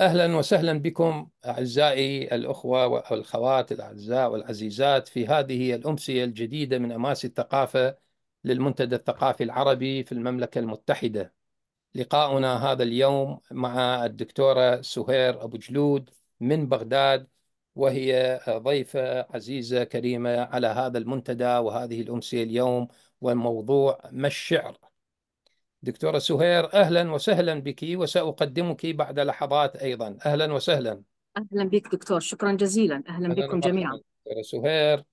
اهلا وسهلا بكم اعزائي الاخوه والاخوات الاعزاء والعزيزات في هذه الامسيه الجديده من اماسي الثقافه للمنتدى الثقافي العربي في المملكه المتحده. لقاؤنا هذا اليوم مع الدكتوره سهير ابو جلود من بغداد وهي ضيفه عزيزه كريمه على هذا المنتدى وهذه الامسيه اليوم وموضوع ما الشعر دكتورة سهير أهلا وسهلا بك وسأقدمك بعد لحظات أيضا أهلا وسهلا أهلا بك دكتور شكرا جزيلا أهلا, أهلاً بكم جميعا دكتورة سهير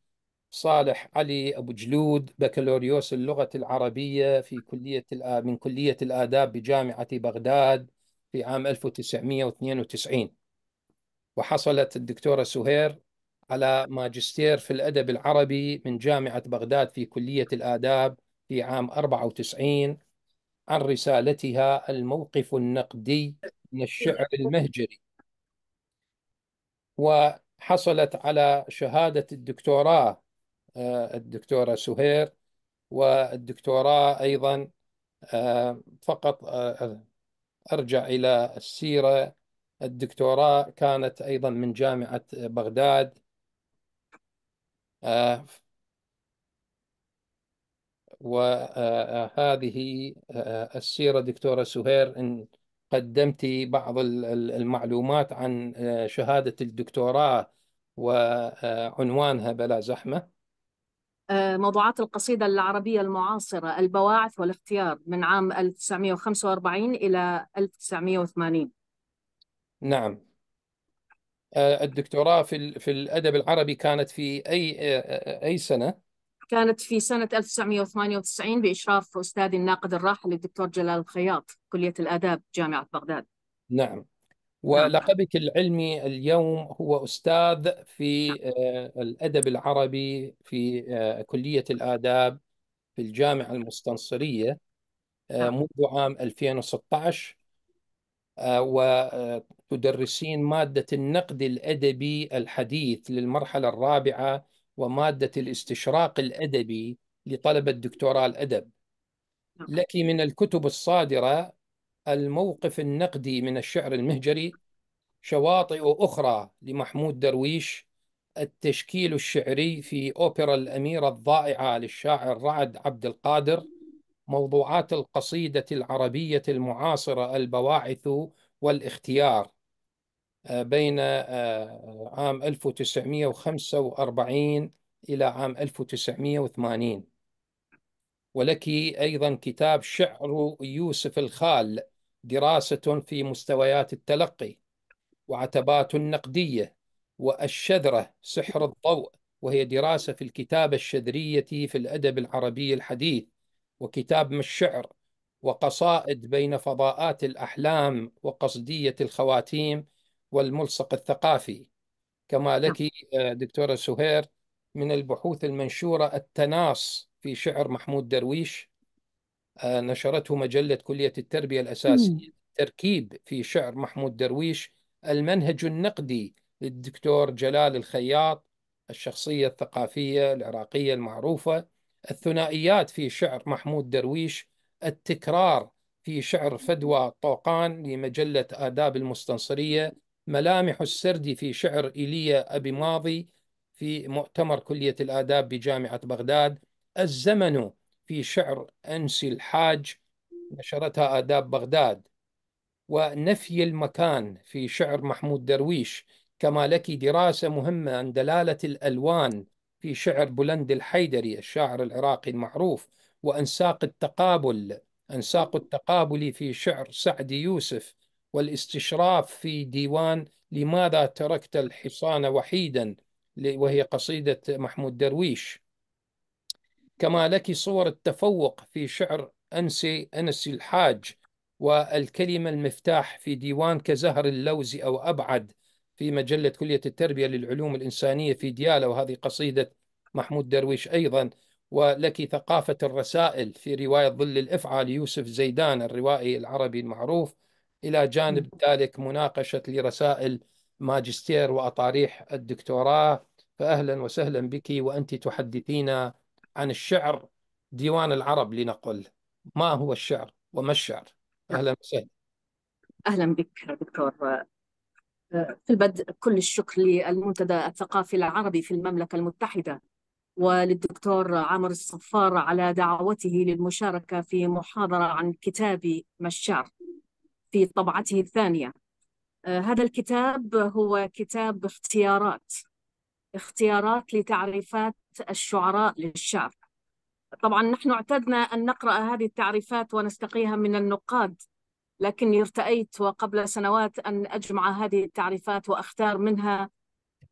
صالح علي أبو جلود بكالوريوس اللغة العربية في كلية من كلية الآداب بجامعة بغداد في عام 1992 وحصلت الدكتورة سهير على ماجستير في الأدب العربي من جامعة بغداد في كلية الآداب في عام 94 عن رسالتها الموقف النقدي من الشعر المهجري وحصلت على شهادة الدكتوراه آه، الدكتورة سهير والدكتوراه أيضا آه، فقط آه، أرجع إلى السيرة الدكتوراه كانت أيضا من جامعة بغداد وهذه آه، السيرة دكتورة سهير إن قدمت بعض المعلومات عن آه، شهادة الدكتوراه وعنوانها آه، بلا زحمة موضوعات القصيدة العربية المعاصرة البواعث والاختيار من عام 1945 إلى 1980 نعم الدكتوراه في في الأدب العربي كانت في أي أي سنة؟ كانت في سنة 1998 بإشراف أستاذي الناقد الراحل الدكتور جلال الخياط كلية الآداب جامعة بغداد نعم, نعم. ولقبك العلمي اليوم هو أستاذ في آه، الأدب العربي في آه، كلية الآداب في الجامعة المستنصرية آه، نعم. منذ عام 2016 وتدرسين مادة النقد الأدبي الحديث للمرحلة الرابعة ومادة الاستشراق الأدبي لطلبة دكتوراه الأدب نعم. لك من الكتب الصادرة الموقف النقدي من الشعر المهجري شواطئ أخرى لمحمود درويش التشكيل الشعري في أوبرا الأميرة الضائعة للشاعر رعد عبد القادر موضوعات القصيدة العربية المعاصرة البواعث والاختيار آه، بين آه، عام 1945 إلى عام 1980 ولك أيضا كتاب شعر يوسف الخال دراسة في مستويات التلقي وعتبات النقدية والشذرة سحر الضوء وهي دراسة في الكتابة الشذرية في الأدب العربي الحديث وكتاب ما الشعر وقصائد بين فضاءات الأحلام وقصدية الخواتيم والملصق الثقافي كما نعم. لك آه، دكتورة سهير من البحوث المنشورة التناص في شعر محمود درويش آه، نشرته مجلة كلية التربية الأساسية تركيب في شعر محمود درويش المنهج النقدي للدكتور جلال الخياط الشخصية الثقافية العراقية المعروفة الثنائيات في شعر محمود درويش التكرار في شعر فدوى طوقان لمجلة آداب المستنصرية ملامح السرد في شعر إيليا أبي ماضي في مؤتمر كلية الآداب بجامعة بغداد الزمن في شعر أنسي الحاج نشرتها آداب بغداد ونفي المكان في شعر محمود درويش كما لك دراسة مهمة عن دلالة الألوان في شعر بلند الحيدري الشاعر العراقي المعروف وأنساق التقابل أنساق التقابل في شعر سعد يوسف والاستشراف في ديوان لماذا تركت الحصان وحيدا وهي قصيدة محمود درويش كما لك صور التفوق في شعر أنسي أنس الحاج والكلمة المفتاح في ديوان كزهر اللوز أو أبعد في مجلة كلية التربية للعلوم الإنسانية في ديالة وهذه قصيدة محمود درويش أيضا ولك ثقافة الرسائل في رواية ظل الإفعى ليوسف زيدان الروائي العربي المعروف إلى جانب ذلك مناقشة لرسائل ماجستير وأطاريح الدكتوراه فأهلا وسهلا بك وأنت تحدثينا عن الشعر ديوان العرب لنقل ما هو الشعر وما الشعر أهلا وسهلا أهلا بك دكتور في البدء كل الشكر للمنتدى الثقافي العربي في المملكة المتحدة وللدكتور عامر الصفار على دعوته للمشاركة في محاضرة عن كتاب ما الشعر في طبعته الثانية آه، هذا الكتاب هو كتاب اختيارات اختيارات لتعريفات الشعراء للشعر طبعا نحن اعتدنا أن نقرأ هذه التعريفات ونستقيها من النقاد لكني ارتأيت وقبل سنوات أن أجمع هذه التعريفات وأختار منها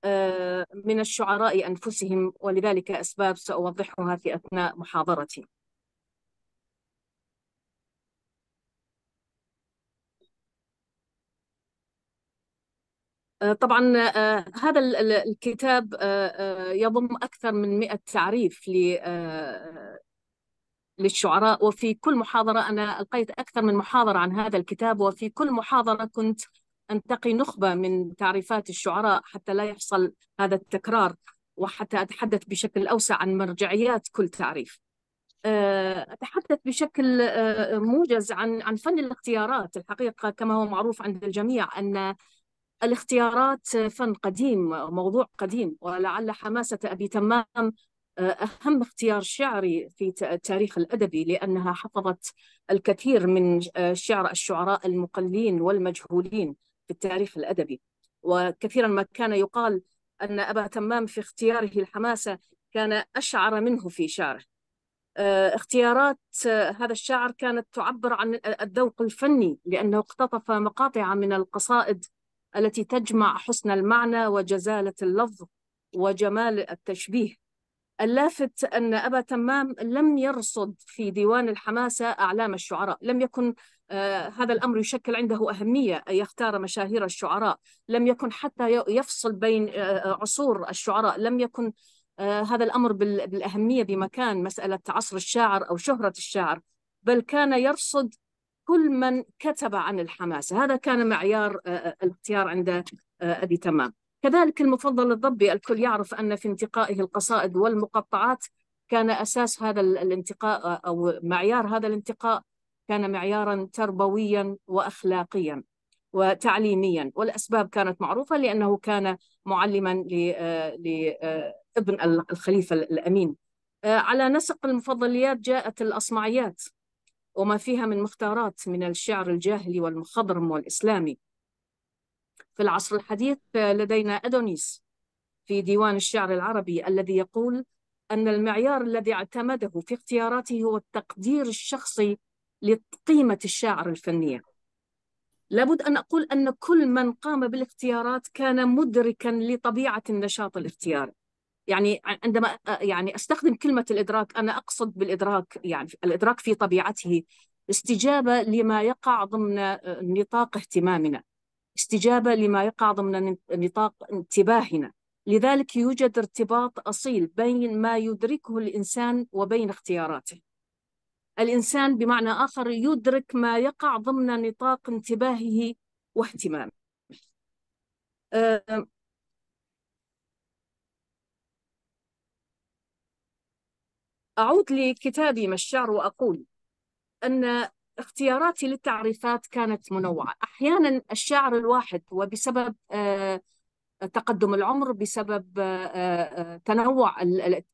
آه، من الشعراء أنفسهم ولذلك أسباب سأوضحها في أثناء محاضرتي آه، طبعا آه، هذا الكتاب آه، يضم أكثر من 100 تعريف للشعراء وفي كل محاضرة أنا ألقيت أكثر من محاضرة عن هذا الكتاب وفي كل محاضرة كنت أنتقي نخبة من تعريفات الشعراء حتى لا يحصل هذا التكرار وحتى أتحدث بشكل أوسع عن مرجعيات كل تعريف أتحدث بشكل موجز عن عن فن الاختيارات الحقيقة كما هو معروف عند الجميع أن الاختيارات فن قديم وموضوع قديم ولعل حماسة أبي تمام آه، أهم اختيار شعري في التاريخ الأدبي لأنها حفظت الكثير من آه، شعر الشعراء المقلين والمجهولين في التاريخ الأدبي وكثيرا ما كان يقال أن أبا تمام في اختياره الحماسة كان أشعر منه في شعره آه، اختيارات هذا الشاعر كانت تعبر عن الذوق الفني لأنه اقتطف مقاطع من القصائد التي تجمع حسن المعنى وجزالة اللفظ وجمال التشبيه اللافت أن أبا تمام لم يرصد في ديوان الحماسة أعلام الشعراء لم يكن آه، هذا الأمر يشكل عنده أهمية أن يختار مشاهير الشعراء لم يكن حتى يفصل بين آه، آه، عصور الشعراء لم يكن هذا الأمر بالأهمية بمكان مسألة عصر الشاعر أو شهرة الشاعر بل كان يرصد كل من كتب عن الحماسة هذا كان معيار آه، آه، الاختيار عند آه، أبي تمام كذلك المفضل الضبي الكل يعرف أن في انتقائه القصائد والمقطعات كان أساس هذا الانتقاء أو معيار هذا الانتقاء كان معيارا تربويا وأخلاقيا وتعليميا والأسباب كانت معروفة لأنه كان معلما لابن الخليفة الأمين على نسق المفضليات جاءت الأصمعيات وما فيها من مختارات من الشعر الجاهلي والمخضرم والإسلامي في العصر الحديث لدينا أدونيس في ديوان الشعر العربي الذي يقول أن المعيار الذي اعتمده في اختياراته هو التقدير الشخصي لقيمة الشاعر الفنية لابد أن أقول أن كل من قام بالاختيارات كان مدركا لطبيعة النشاط الاختياري يعني عندما يعني استخدم كلمه الادراك انا اقصد بالادراك يعني الادراك في طبيعته استجابه لما يقع ضمن آه، نطاق اهتمامنا استجابه لما يقع ضمن نطاق انتباهنا لذلك يوجد ارتباط اصيل بين ما يدركه الانسان وبين اختياراته الانسان بمعنى اخر يدرك ما يقع ضمن نطاق انتباهه واهتمامه آه، أعود لكتابي ما الشعر وأقول أن اختياراتي للتعريفات كانت منوعة أحيانا الشاعر الواحد وبسبب آه، تقدم العمر بسبب آه، آه، تنوع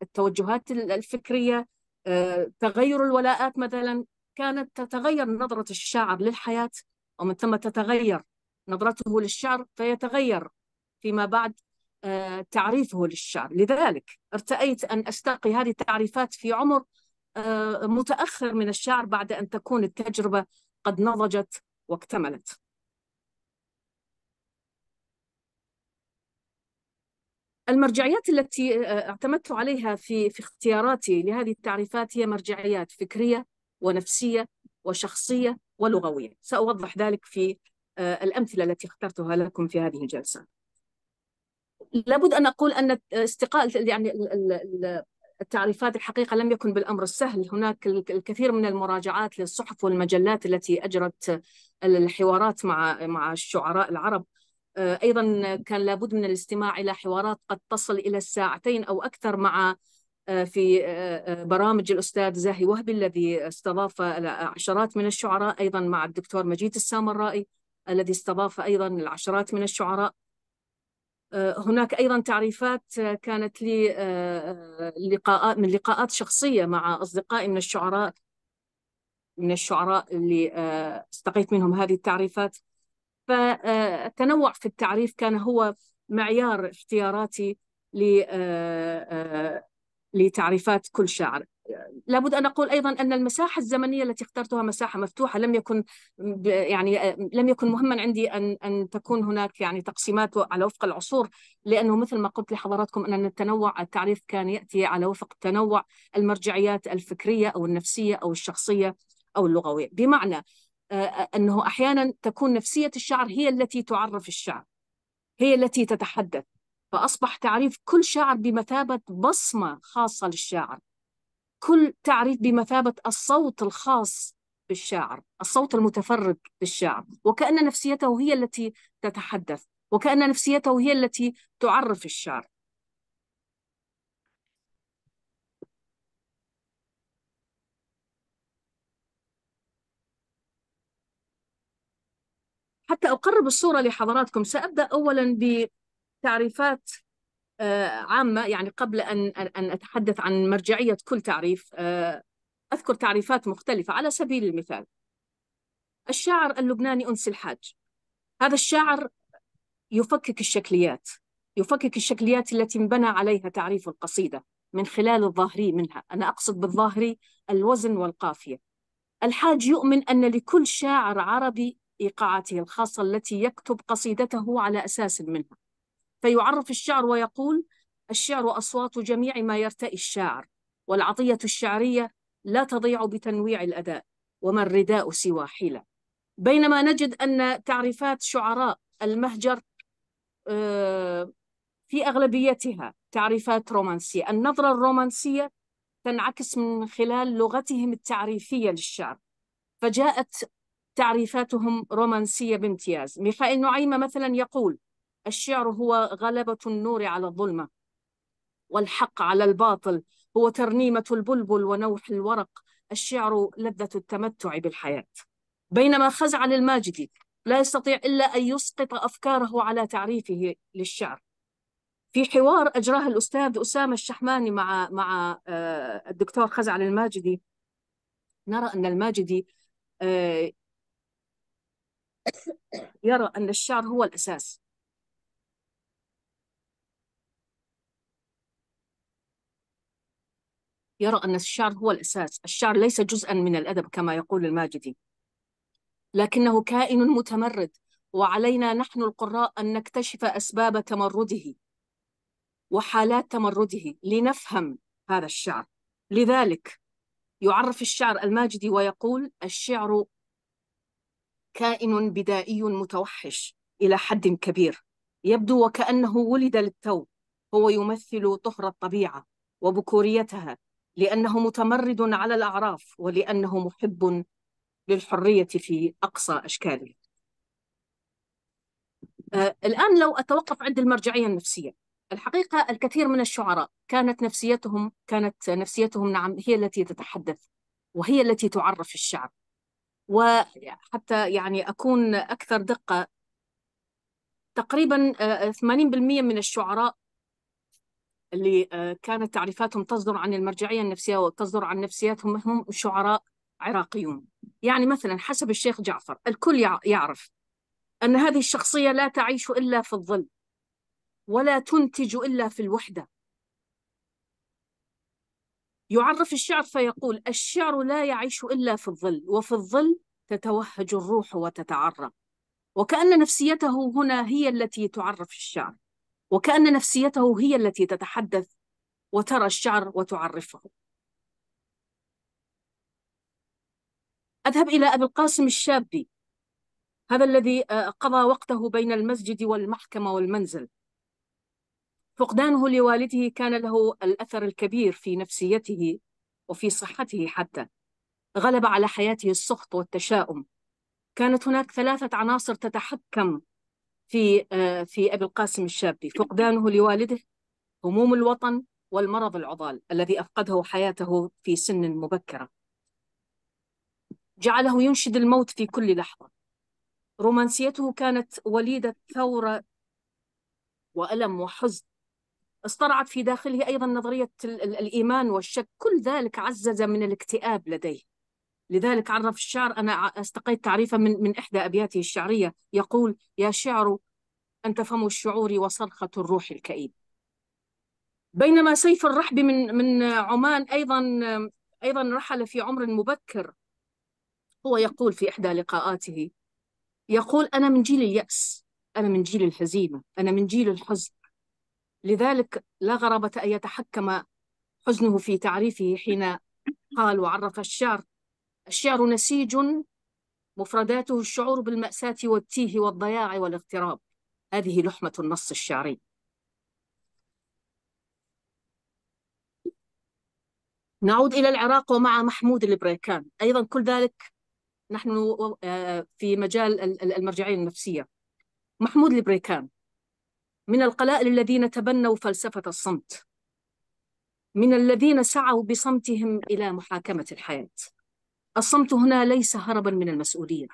التوجهات الفكرية تغير الولاءات مثلا كانت تتغير نظرة الشاعر للحياة ومن ثم تتغير نظرته للشعر فيتغير فيما بعد آه، تعريفه للشعر لذلك ارتأيت أن أستقي هذه التعريفات في عمر آه، متأخر من الشعر بعد أن تكون التجربة قد نضجت واكتملت المرجعيات التي آه، اعتمدت عليها في في اختياراتي لهذه التعريفات هي مرجعيات فكريه ونفسيه وشخصيه ولغويه، ساوضح ذلك في الامثله التي اخترتها لكم في هذه الجلسه. لابد ان اقول ان استقاء يعني التعريفات الحقيقه لم يكن بالامر السهل، هناك الكثير من المراجعات للصحف والمجلات التي اجرت الحوارات مع مع الشعراء العرب آه، ايضا كان لابد من الاستماع الى حوارات قد تصل الى الساعتين او اكثر مع آه، في آه، برامج الاستاذ زاهي وهبي الذي استضاف عشرات من الشعراء ايضا مع الدكتور مجيد السامرائي الذي استضاف ايضا العشرات من الشعراء هناك أيضا تعريفات كانت لي لقاءات من لقاءات شخصية مع أصدقائي من الشعراء من الشعراء اللي استقيت منهم هذه التعريفات فالتنوع في التعريف كان هو معيار اختياراتي لتعريفات كل شاعر لابد ان اقول ايضا ان المساحه الزمنيه التي اخترتها مساحه مفتوحه لم يكن يعني آه، لم يكن مهما عندي ان ان تكون هناك يعني تقسيمات على وفق العصور لانه مثل ما قلت لحضراتكم ان التنوع التعريف كان ياتي على وفق تنوع المرجعيات الفكريه او النفسيه او الشخصيه او اللغويه بمعنى آه، آه، انه احيانا تكون نفسيه الشعر هي التي تعرف الشعر هي التي تتحدث فاصبح تعريف كل شاعر بمثابه بصمه خاصه للشاعر كل تعريف بمثابة الصوت الخاص بالشاعر الصوت المتفرد بالشاعر وكأن نفسيته هي التي تتحدث وكأن نفسيته هي التي تعرف الشعر حتى أقرب الصورة لحضراتكم سأبدأ أولا بتعريفات آه، عامة يعني قبل أن أن أتحدث عن مرجعية كل تعريف آه، أذكر تعريفات مختلفة على سبيل المثال الشاعر اللبناني أنس الحاج هذا الشاعر يفكك الشكليات يفكك الشكليات التي انبنى عليها تعريف القصيدة من خلال الظاهري منها أنا أقصد بالظاهري الوزن والقافية الحاج يؤمن أن لكل شاعر عربي إيقاعاته الخاصة التي يكتب قصيدته على أساس منها فيعرف الشعر ويقول الشعر أصوات جميع ما يرتئي الشاعر والعطية الشعرية لا تضيع بتنويع الأداء وما الرداء سوى حيلة بينما نجد أن تعريفات شعراء المهجر آه، في أغلبيتها تعريفات رومانسية النظرة الرومانسية تنعكس من خلال لغتهم التعريفية للشعر فجاءت تعريفاتهم رومانسية بامتياز ميخائيل نعيمة مثلا يقول الشعر هو غلبة النور على الظلمة والحق على الباطل هو ترنيمة البلبل ونوح الورق الشعر لذة التمتع بالحياة بينما خزعل الماجدي لا يستطيع إلا أن يسقط أفكاره على تعريفه للشعر في حوار أجراه الأستاذ أسامة الشحماني مع مع آه، الدكتور خزعل الماجدي نرى أن الماجدي آه، يرى أن الشعر هو الأساس يرى أن الشعر هو الأساس الشعر ليس جزءا من الأدب كما يقول الماجدي لكنه كائن متمرد وعلينا نحن القراء أن نكتشف أسباب تمرده وحالات تمرده لنفهم هذا الشعر لذلك يعرف الشعر الماجدي ويقول الشعر كائن بدائي متوحش إلى حد كبير يبدو وكأنه ولد للتو هو يمثل طهر الطبيعة وبكوريتها لأنه متمرد على الأعراف ولأنه محب للحرية في أقصى أشكالها آه، الآن لو أتوقف عند المرجعية النفسية الحقيقة الكثير من الشعراء كانت نفسيتهم كانت نفسيتهم نعم هي التي تتحدث وهي التي تعرف الشعب وحتى يعني أكون أكثر دقة تقريبا 80% آه، من الشعراء اللي آه، كانت تعريفاتهم تصدر عن المرجعية النفسية وتصدر عن نفسياتهم هم شعراء عراقيون يعني مثلا حسب الشيخ جعفر الكل يعرف أن هذه الشخصية لا تعيش إلا في الظل ولا تنتج إلا في الوحدة يعرف الشعر فيقول الشعر لا يعيش إلا في الظل وفي الظل تتوهج الروح وتتعرى وكأن نفسيته هنا هي التي تعرف الشعر وكأن نفسيته هي التي تتحدث وترى الشعر وتعرفه أذهب إلى أبي القاسم الشابي هذا الذي آه، قضى وقته بين المسجد والمحكمة والمنزل فقدانه لوالده كان له الأثر الكبير في نفسيته وفي صحته حتى غلب على حياته السخط والتشاؤم كانت هناك ثلاثة عناصر تتحكم في آه، في أبي القاسم الشابي فقدانه لوالده هموم الوطن والمرض العضال الذي أفقده حياته في سن مبكرة جعله ينشد الموت في كل لحظة رومانسيته كانت وليدة ثورة وألم وحزن اصطرعت في داخله أيضا نظرية الإيمان والشك كل ذلك عزز من الاكتئاب لديه لذلك عرف الشعر أنا استقيت تعريفا من, من إحدى أبياته الشعرية يقول يا شعر أنت فم الشعور وصرخة الروح الكئيب بينما سيف الرحب من من عمان أيضا أيضا رحل في عمر مبكر هو يقول في إحدى لقاءاته يقول أنا من جيل اليأس أنا من جيل الهزيمة أنا من جيل الحزن لذلك لا غرابة أن يتحكم حزنه في تعريفه حين قال وعرف الشعر الشعر نسيج مفرداته الشعور بالمأساة والتيه والضياع والاغتراب هذه لحمة النص الشعري نعود إلى العراق ومع محمود البريكان أيضا كل ذلك نحن آه، في مجال المرجعية النفسية محمود البريكان من القلائل الذين تبنوا فلسفة الصمت من الذين سعوا بصمتهم إلى محاكمة الحياة الصمت هنا ليس هربا من المسؤولية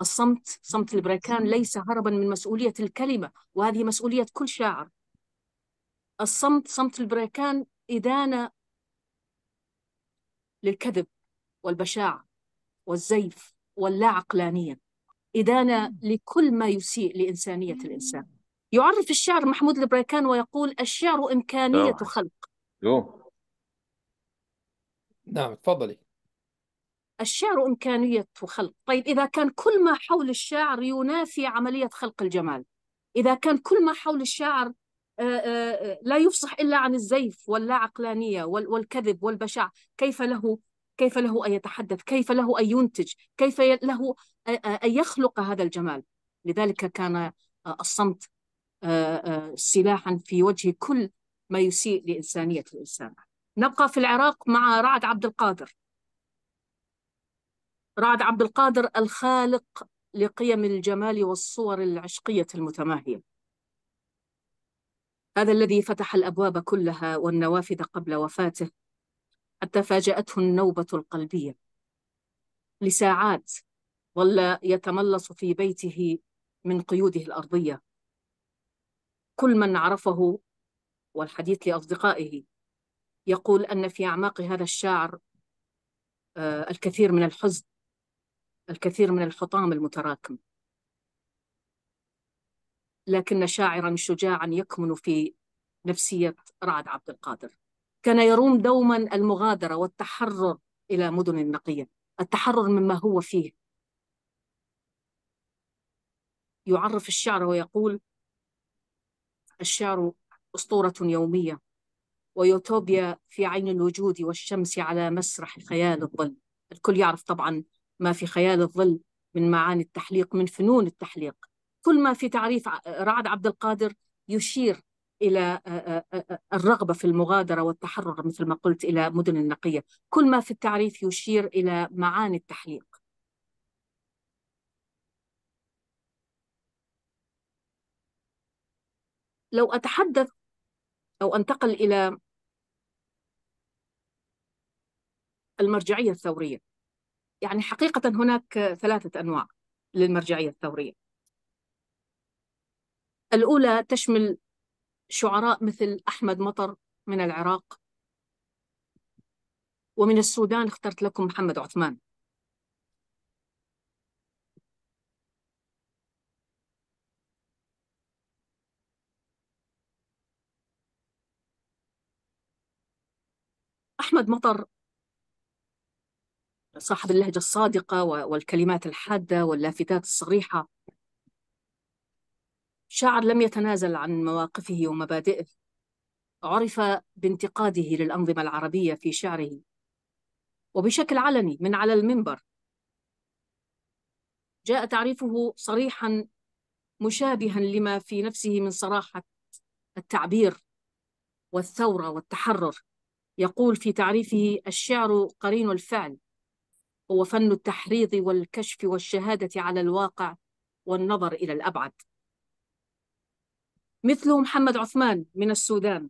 الصمت صمت البريكان ليس هربا من مسؤولية الكلمة وهذه مسؤولية كل شاعر الصمت صمت البريكان إدانة للكذب والبشاعة والزيف واللا عقلانية إدانة لكل ما يسيء لإنسانية الإنسان يعرف الشعر محمود البريكان ويقول الشعر إمكانية نعم. خلق نعم تفضلي الشعر إمكانية خلق طيب إذا كان كل ما حول الشعر ينافي عملية خلق الجمال إذا كان كل ما حول الشعر آه، آه، آه، لا يفصح إلا عن الزيف واللا عقلانية والكذب والبشع كيف له كيف له أن يتحدث كيف له أن ينتج كيف له أن يخلق هذا الجمال لذلك كان الصمت سلاحا في وجه كل ما يسيء لإنسانية الإنسان نبقى في العراق مع رعد عبد القادر رعد عبد القادر الخالق لقيم الجمال والصور العشقية المتماهية هذا الذي فتح الأبواب كلها والنوافذ قبل وفاته حتى فاجأته النوبة القلبية لساعات ظل يتملص في بيته من قيوده الأرضية كل من عرفه والحديث لأصدقائه يقول أن في أعماق هذا الشاعر آه، الكثير من الحزن الكثير من الحطام المتراكم لكن شاعرا شجاعا يكمن في نفسية رعد عبد القادر كان يروم دوما المغادرة والتحرر إلى مدن نقية التحرر مما هو فيه يعرف الشعر ويقول الشعر أسطورة يومية ويوتوبيا في عين الوجود والشمس على مسرح خيال الظل الكل يعرف طبعا ما في خيال الظل من معاني التحليق من فنون التحليق كل ما في تعريف رعد عبد القادر يشير الى الرغبه في المغادره والتحرر مثل ما قلت الى مدن النقيه، كل ما في التعريف يشير الى معاني التحليق. لو اتحدث او انتقل الى المرجعيه الثوريه يعني حقيقة هناك ثلاثة أنواع للمرجعية الثورية الأولى تشمل شعراء مثل أحمد مطر من العراق ومن السودان اخترت لكم محمد عثمان أحمد مطر صاحب اللهجة الصادقة والكلمات الحادة واللافتات الصريحة شاعر لم يتنازل عن مواقفه ومبادئه عرف بانتقاده للأنظمة العربية في شعره وبشكل علني من على المنبر جاء تعريفه صريحا مشابها لما في نفسه من صراحة التعبير والثورة والتحرر يقول في تعريفه الشعر قرين الفعل هو فن التحريض والكشف والشهادة على الواقع والنظر إلى الأبعد مثله محمد عثمان من السودان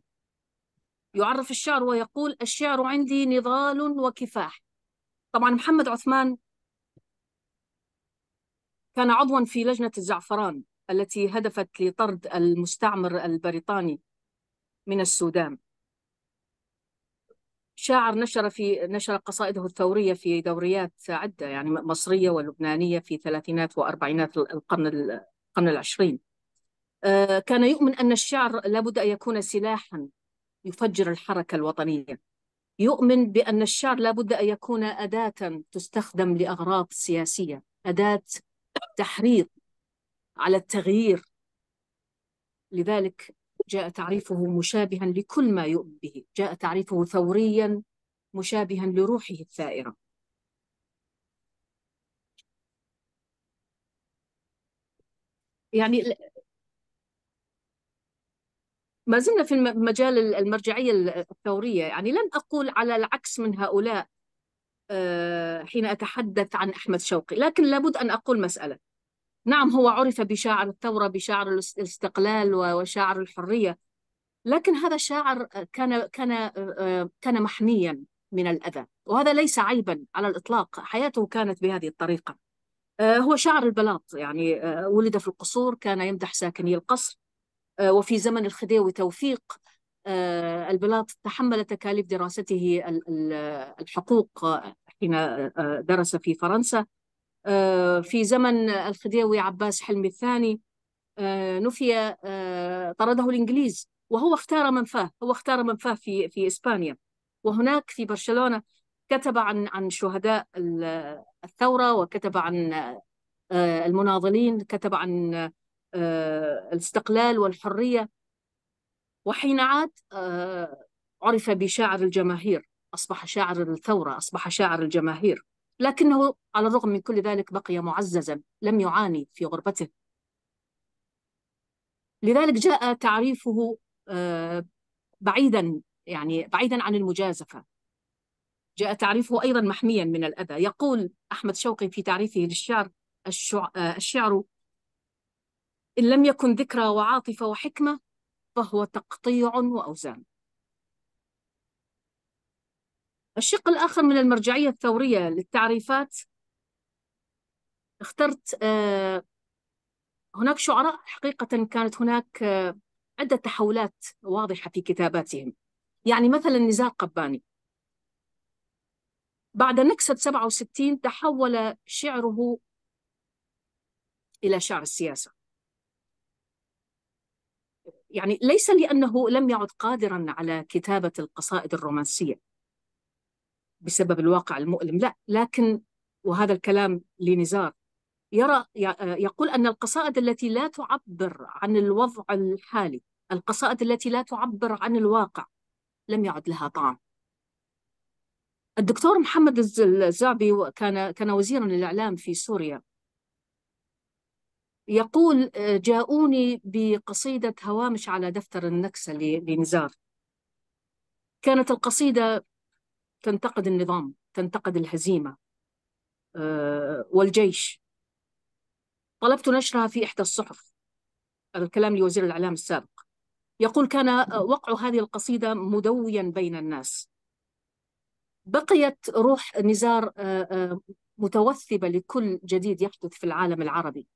يعرف الشعر ويقول الشعر عندي نضال وكفاح طبعا محمد عثمان كان عضوا في لجنة الزعفران التي هدفت لطرد المستعمر البريطاني من السودان شاعر نشر في نشر قصائده الثورية في دوريات عدة يعني مصرية ولبنانية في ثلاثينات وأربعينات القرن القرن العشرين آه، كان يؤمن أن الشعر لابد أن يكون سلاحا يفجر الحركة الوطنية يؤمن بأن الشعر لابد أن يكون أداة تستخدم لأغراض سياسية أداة تحريض على التغيير لذلك جاء تعريفه مشابها لكل ما يؤمن به جاء تعريفه ثوريا مشابها لروحه الثائرة يعني ما زلنا في مجال المرجعية الثورية يعني لن أقول على العكس من هؤلاء آه، حين أتحدث عن أحمد شوقي لكن لابد أن أقول مسألة نعم هو عرف بشاعر الثورة بشاعر الاستقلال وشاعر الحرية لكن هذا الشاعر كان كان آه، كان محميا من الأذى وهذا ليس عيبا على الإطلاق حياته كانت بهذه الطريقة آه، هو شاعر البلاط يعني آه، ولد في القصور كان يمدح ساكني القصر وفي زمن الخديوي توفيق البلاط تحمل تكاليف دراسته الحقوق حين درس في فرنسا آه، في زمن الخديوي عباس حلمي الثاني آه، نفي آه، طرده الإنجليز وهو اختار منفاه هو اختار منفاه في في إسبانيا وهناك في برشلونة كتب عن عن شهداء الثورة وكتب عن المناضلين كتب عن الاستقلال والحرية وحين عاد عرف بشاعر الجماهير أصبح شاعر الثورة أصبح شاعر الجماهير لكنه على الرغم من كل ذلك بقي معززا لم يعاني في غربته لذلك جاء تعريفه آه، بعيدا يعني بعيدا عن المجازفه جاء تعريفه ايضا محميا من الاذى يقول احمد شوقي في تعريفه للشعر آه، الشعر ان لم يكن ذكرى وعاطفه وحكمه فهو تقطيع واوزان الشق الآخر من المرجعية الثورية للتعريفات اخترت آه، هناك شعراء حقيقة كانت هناك آه، عدة تحولات واضحة في كتاباتهم يعني مثلا نزار قباني بعد نكسة 67 تحول شعره إلى شعر السياسة يعني ليس لأنه لم يعد قادرا على كتابة القصائد الرومانسية بسبب الواقع المؤلم لا لكن وهذا الكلام لنزار يرى يقول أن القصائد التي لا تعبر عن الوضع الحالي القصائد التي لا تعبر عن الواقع لم يعد لها طعم الدكتور محمد الزعبي كان كان وزيرا للإعلام في سوريا يقول آه، جاءوني بقصيدة هوامش على دفتر النكسة لنزار كانت القصيدة تنتقد النظام تنتقد الهزيمة آه، والجيش طلبت نشرها في إحدى الصحف هذا الكلام لوزير الإعلام السابق يقول كان آه، وقع هذه القصيدة مدويا بين الناس بقيت روح نزار آه، متوثبة لكل جديد يحدث في العالم العربي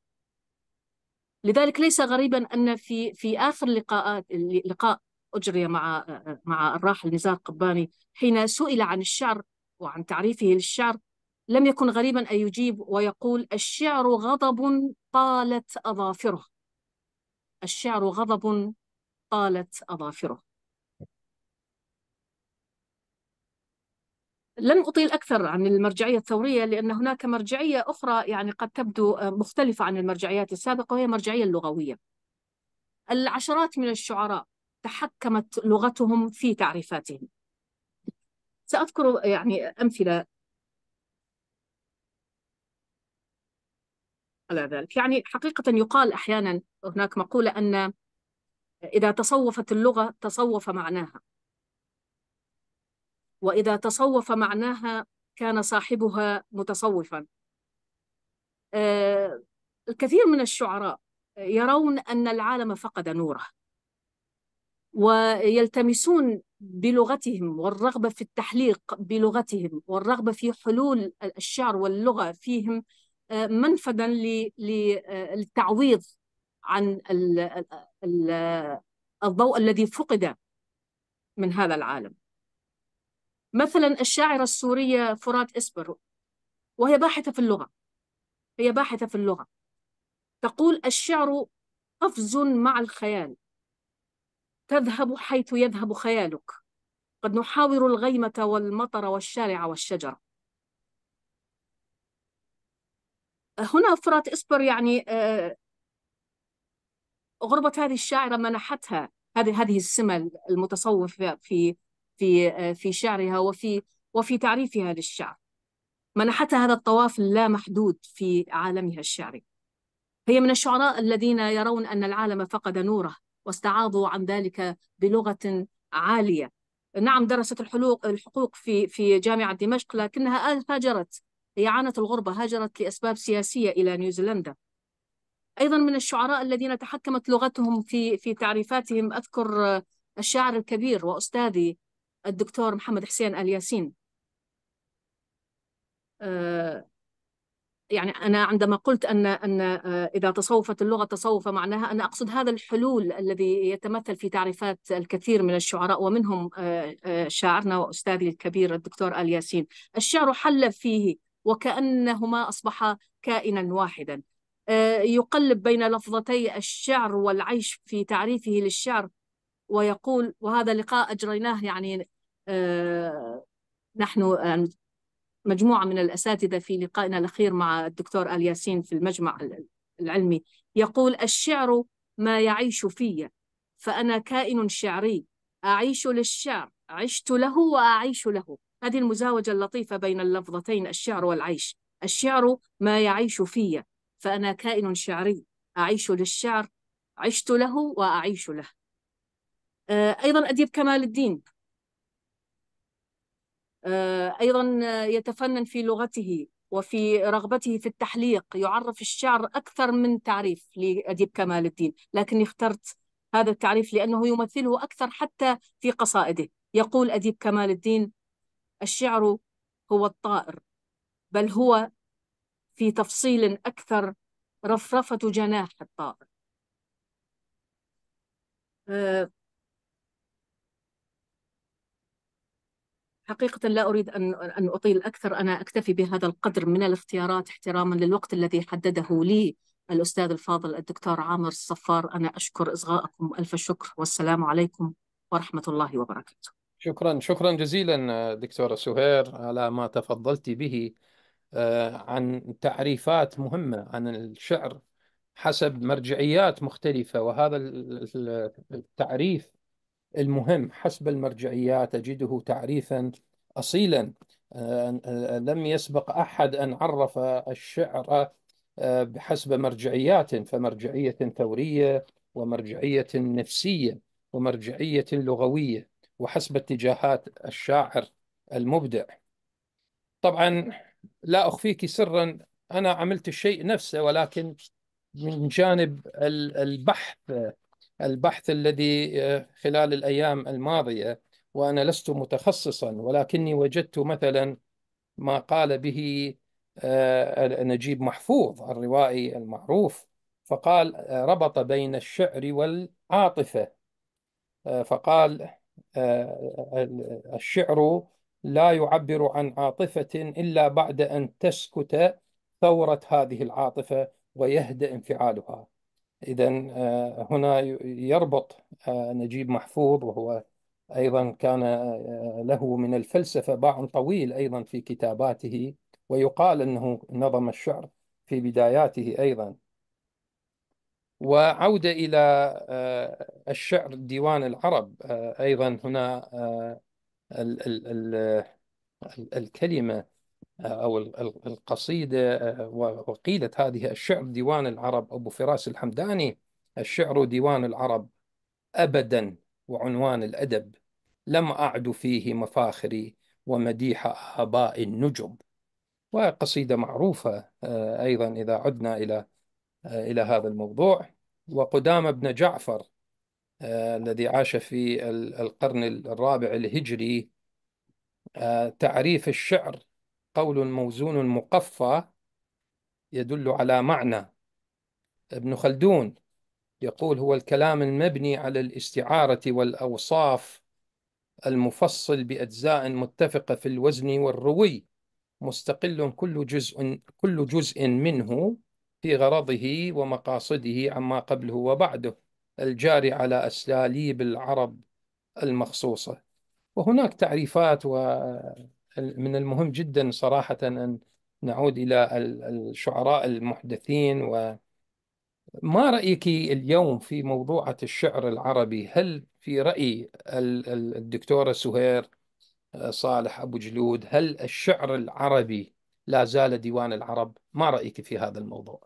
لذلك ليس غريبا أن في في آخر لقاءات لقاء أجري مع مع الراحل نزار قباني حين سئل عن الشعر وعن تعريفه للشعر لم يكن غريبا أن يجيب ويقول الشعر غضب طالت أظافره الشعر غضب طالت أظافره لن أطيل أكثر عن المرجعية الثورية لأن هناك مرجعية أخرى يعني قد تبدو مختلفة عن المرجعيات السابقة وهي المرجعية اللغوية العشرات من الشعراء تحكمت لغتهم في تعريفاتهم سأذكر يعني أمثلة على ذلك يعني حقيقة يقال أحيانا هناك مقولة أن إذا تصوفت اللغة تصوف معناها وإذا تصوف معناها كان صاحبها متصوفا آه، الكثير من الشعراء يرون أن العالم فقد نوره ويلتمسون بلغتهم والرغبة في التحليق بلغتهم والرغبة في حلول الشعر واللغة فيهم آه، منفذا للتعويض آه، عن الضوء الذي فقد من هذا العالم مثلا الشاعرة السورية فرات إسبر وهي باحثة في اللغة هي باحثة في اللغة تقول الشعر قفز مع الخيال تذهب حيث يذهب خيالك قد نحاور الغيمة والمطر والشارع والشجرة هنا فرات إسبر يعني آه، غربة هذه الشاعرة منحتها هذه هذه السمة المتصوفة في في آه، في شعرها وفي وفي تعريفها للشعر منحتها هذا الطواف اللامحدود في عالمها الشعري هي من الشعراء الذين يرون أن العالم فقد نوره واستعاضوا عن ذلك بلغة عالية نعم درست الحلوق الحقوق في في جامعة دمشق لكنها هاجرت هي عانت الغربة هاجرت لأسباب سياسية إلى نيوزيلندا أيضا من الشعراء الذين تحكمت لغتهم في في تعريفاتهم أذكر آه، الشاعر الكبير وأستاذي الدكتور محمد حسين الياسين آه، يعني أنا عندما قلت أن أن آه، إذا تصوفت اللغة تصوف معناها أنا أقصد هذا الحلول الذي يتمثل في تعريفات الكثير من الشعراء ومنهم آه، آه، شاعرنا وأستاذي الكبير الدكتور آل ياسين الشعر حل فيه وكأنهما أصبحا كائنا واحدا يقلب بين لفظتي الشعر والعيش في تعريفه للشعر ويقول وهذا لقاء أجريناه يعني نحن مجموعة من الأساتذة في لقائنا الأخير مع الدكتور آل ياسين في المجمع العلمي يقول الشعر ما يعيش في فأنا كائن شعري أعيش للشعر عشت له وأعيش له هذه المزاوجة اللطيفة بين اللفظتين الشعر والعيش الشعر ما يعيش في فأنا كائن شعري أعيش للشعر عشت له وأعيش له آه، أيضا أديب كمال الدين آه، أيضا آه، يتفنن في لغته وفي رغبته في التحليق يعرف الشعر أكثر من تعريف لأديب كمال الدين لكني اخترت هذا التعريف لأنه يمثله أكثر حتى في قصائده يقول أديب كمال الدين الشعر هو الطائر بل هو في تفصيل أكثر رفرفة جناح الطائر آه، حقيقة لا أريد أن أن أطيل أكثر أنا أكتفي بهذا القدر من الاختيارات احتراما للوقت الذي حدده لي الأستاذ الفاضل الدكتور عامر الصفار أنا أشكر إصغائكم ألف الشكر والسلام عليكم ورحمة الله وبركاته شكرا شكرا جزيلا دكتورة سهير على ما تفضلت به آه، عن تعريفات مهمة عن الشعر حسب مرجعيات مختلفة وهذا التعريف المهم حسب المرجعيات تجده تعريفا أصيلا آه، لم يسبق أحد أن عرف الشعر آه، بحسب مرجعيات فمرجعية ثورية ومرجعية نفسية ومرجعية لغوية وحسب اتجاهات الشاعر المبدع طبعا لا أخفيك سرا أنا عملت الشيء نفسه ولكن من جانب البحث البحث الذي آه، خلال الأيام الماضية وأنا لست متخصصا ولكني وجدت مثلا ما قال به آه، نجيب محفوظ الروائي المعروف فقال آه، ربط بين الشعر والعاطفة فقال الشعر لا يعبر عن عاطفة إلا بعد أن تسكت ثورة هذه العاطفة ويهدأ انفعالها إذا آه، هنا يربط آه، نجيب محفوظ وهو أيضا كان آه، له من الفلسفة باع طويل أيضا في كتاباته ويقال أنه نظم الشعر في بداياته أيضا وعودة إلى الشعر ديوان العرب أيضا هنا الكلمة أو القصيدة آه، وقيلت هذه الشعر ديوان العرب أبو فراس الحمداني الشعر ديوان العرب أبدا وعنوان الأدب لم أعد فيه مفاخري ومديح آباء النجم وقصيدة معروفة آه، أيضا إذا عدنا إلى آه، إلى هذا الموضوع وقدام بن جعفر الذي عاش في القرن الرابع الهجري تعريف الشعر قول موزون مقفى يدل على معنى ابن خلدون يقول هو الكلام المبني على الاستعارة والأوصاف المفصل بأجزاء متفقة في الوزن والروي مستقل كل جزء كل جزء منه في غرضه ومقاصده عما قبله وبعده الجاري على أساليب العرب المخصوصة وهناك تعريفات و من المهم جدا صراحة أن نعود إلى الشعراء المحدثين و ما رأيك اليوم في موضوعة الشعر العربي هل في رأي الدكتورة سهير آه، صالح أبو جلود هل الشعر العربي لا زال ديوان العرب ما رأيك في هذا الموضوع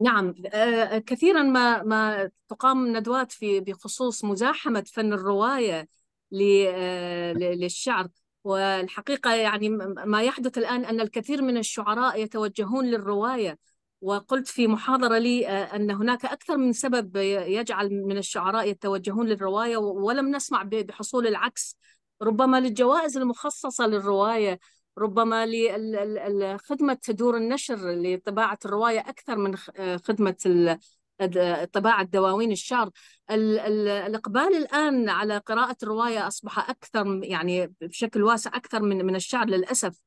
نعم آه، كثيرا ما ما تقام ندوات في بخصوص مزاحمة فن الرواية آه، للشعر والحقيقة يعني ما يحدث الآن أن الكثير من الشعراء يتوجهون للرواية وقلت في محاضرة لي آه، أن هناك أكثر من سبب يجعل من الشعراء يتوجهون للرواية ولم نسمع بحصول العكس ربما للجوائز المخصصة للرواية ربما لخدمة دور النشر لطباعة الرواية أكثر من آه، خدمة طباعة دواوين الشعر الإقبال الآن على قراءة الرواية أصبح أكثر يعني بشكل واسع أكثر من من الشعر للأسف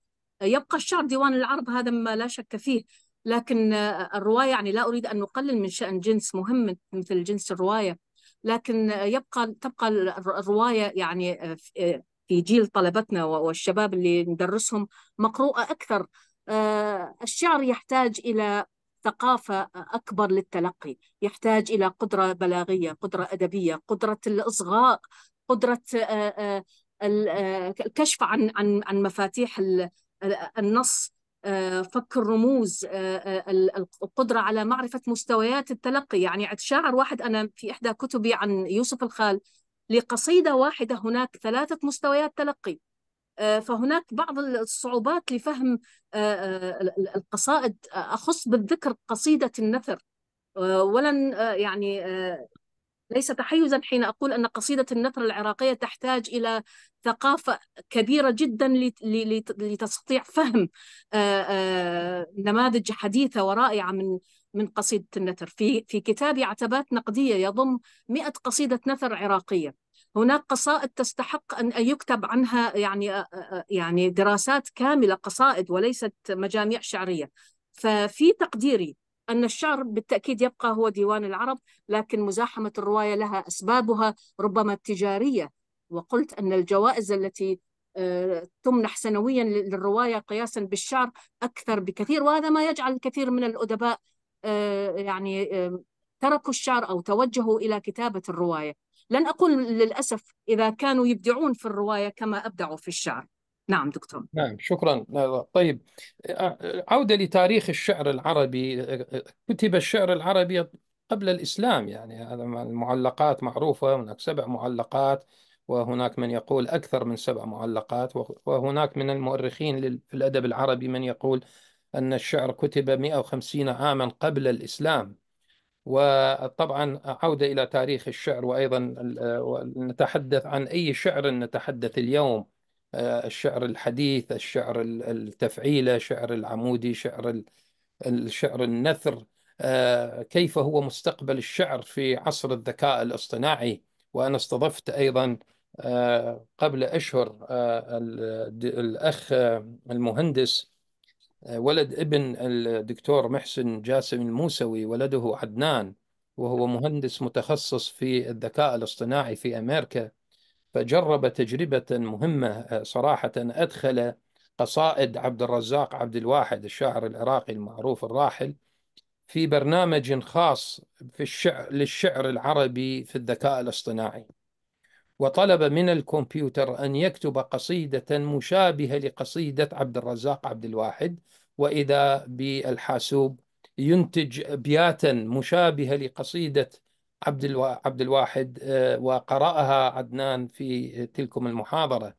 يبقى الشعر ديوان العرض هذا ما لا شك فيه لكن آه، الرواية يعني لا أريد أن أقلل من شأن جنس مهم مثل جنس الرواية لكن آه، يبقى تبقى الرواية يعني آه، في جيل طلبتنا والشباب اللي ندرسهم مقروءة أكثر الشعر يحتاج إلى ثقافة أكبر للتلقي يحتاج إلى قدرة بلاغية قدرة أدبية قدرة الإصغاء قدرة آه، آه، آه، الكشف عن عن عن مفاتيح النص فك الرموز القدرة على معرفة مستويات التلقي يعني شاعر واحد أنا في إحدى كتبي عن يوسف الخال لقصيدة واحدة هناك ثلاثة مستويات تلقي آه، فهناك بعض الصعوبات لفهم آه، آه، القصائد أخص بالذكر قصيدة النثر ولن يعني ليس تحيزا حين أقول أن قصيدة النثر العراقية تحتاج إلى ثقافة كبيرة جدا لتستطيع فهم نماذج حديثة ورائعة من من قصيدة النثر في في كتابي عتبات نقدية يضم 100 قصيدة نثر عراقية هناك قصائد تستحق أن يكتب عنها يعني يعني دراسات كاملة قصائد وليست مجاميع شعرية ففي تقديري أن الشعر بالتأكيد يبقى هو ديوان العرب لكن مزاحمة الرواية لها أسبابها ربما التجارية وقلت أن الجوائز التي تمنح سنويا للرواية قياسا بالشعر أكثر بكثير وهذا ما يجعل الكثير من الأدباء يعني تركوا الشعر أو توجهوا إلى كتابة الرواية لن أقول للأسف إذا كانوا يبدعون في الرواية كما أبدعوا في الشعر نعم دكتور نعم شكرا طيب عودة لتاريخ الشعر العربي كتب الشعر العربي قبل الإسلام يعني المعلقات معروفة هناك سبع معلقات وهناك من يقول أكثر من سبع معلقات وهناك من المؤرخين في الأدب العربي من يقول أن الشعر كتب 150 عاما قبل الإسلام وطبعا عودة إلى تاريخ الشعر وأيضا آه، نتحدث عن أي شعر نتحدث اليوم آه، الشعر الحديث الشعر التفعيلة شعر العمودي شعر الشعر النثر آه، كيف هو مستقبل الشعر في عصر الذكاء الاصطناعي وأنا استضفت أيضا قبل أشهر الأخ المهندس ولد ابن الدكتور محسن جاسم الموسوي ولده عدنان وهو مهندس متخصص في الذكاء الاصطناعي في امريكا فجرب تجربه مهمه آه، صراحه ادخل قصائد عبد الرزاق عبد الواحد الشاعر العراقي المعروف الراحل في برنامج خاص في الشعر للشعر العربي في الذكاء الاصطناعي وطلب من الكمبيوتر أن يكتب قصيدة مشابهة لقصيدة عبد الرزاق عبد الواحد وإذا بالحاسوب ينتج أبياتا مشابهة لقصيدة عبد الواحد آه، وقرأها عدنان في تلكم المحاضرة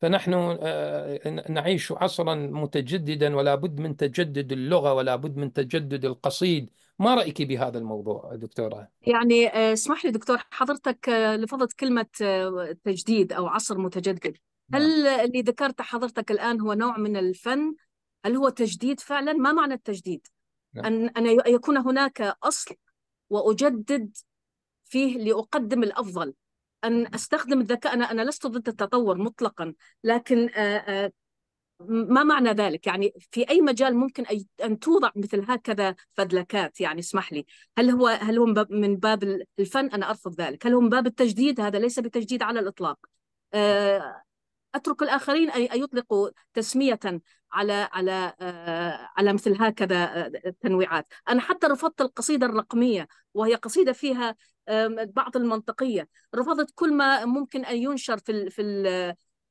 فنحن آه، نعيش عصرا متجددا ولا بد من تجدد اللغة ولا بد من تجدد القصيد ما رأيك بهذا الموضوع دكتورة؟ يعني آه، اسمح لي دكتور حضرتك آه، لفظت كلمة تجديد أو عصر متجدد نعم. هل اللي ذكرته حضرتك الآن هو نوع من الفن؟ هل هو تجديد فعلا؟ ما معنى التجديد؟ نعم. أن أن يكون هناك أصل وأجدد فيه لأقدم الأفضل ان استخدم الذكاء انا انا لست ضد التطور مطلقا لكن آه، آه، ما معنى ذلك؟ يعني في اي مجال ممكن ان توضع مثل هكذا فدلكات يعني اسمح لي، هل هو هل هو من باب الفن؟ انا ارفض ذلك، هل هو من باب التجديد؟ هذا ليس بتجديد على الاطلاق. آه، اترك الاخرين ان يطلقوا تسميه على على على مثل هكذا التنويعات، انا حتى رفضت القصيده الرقميه وهي قصيده فيها بعض المنطقيه رفضت كل ما ممكن ان ينشر في في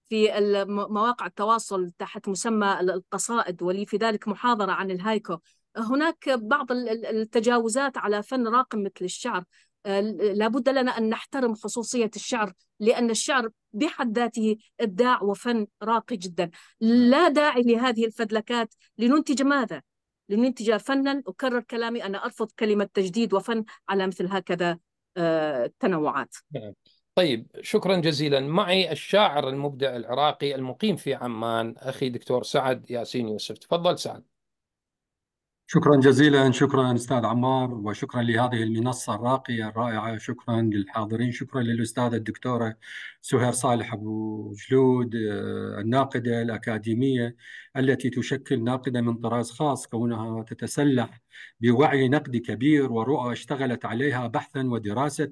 في مواقع التواصل تحت مسمى القصائد ولي في ذلك محاضره عن الهايكو هناك بعض التجاوزات على فن راقم مثل الشعر آه، لابد لنا أن نحترم خصوصية الشعر لأن الشعر بحد ذاته إبداع وفن راقي جدا لا داعي لهذه الفذلكات لننتج ماذا؟ لننتج فنا أكرر كلامي أنا أرفض كلمة تجديد وفن على مثل هكذا التنوعات نعم. طيب شكرا جزيلا معي الشاعر المبدع العراقي المقيم في عمان أخي دكتور سعد ياسين يوسف تفضل سعد شكرا جزيلا شكرا استاذ عمار وشكرا لهذه المنصه الراقيه الرائعه شكرا للحاضرين شكرا للاستاذه الدكتوره سهير صالح ابو جلود آه، الناقده الاكاديميه التي تشكل ناقده من طراز خاص كونها تتسلح بوعي نقدي كبير ورؤى اشتغلت عليها بحثا ودراسه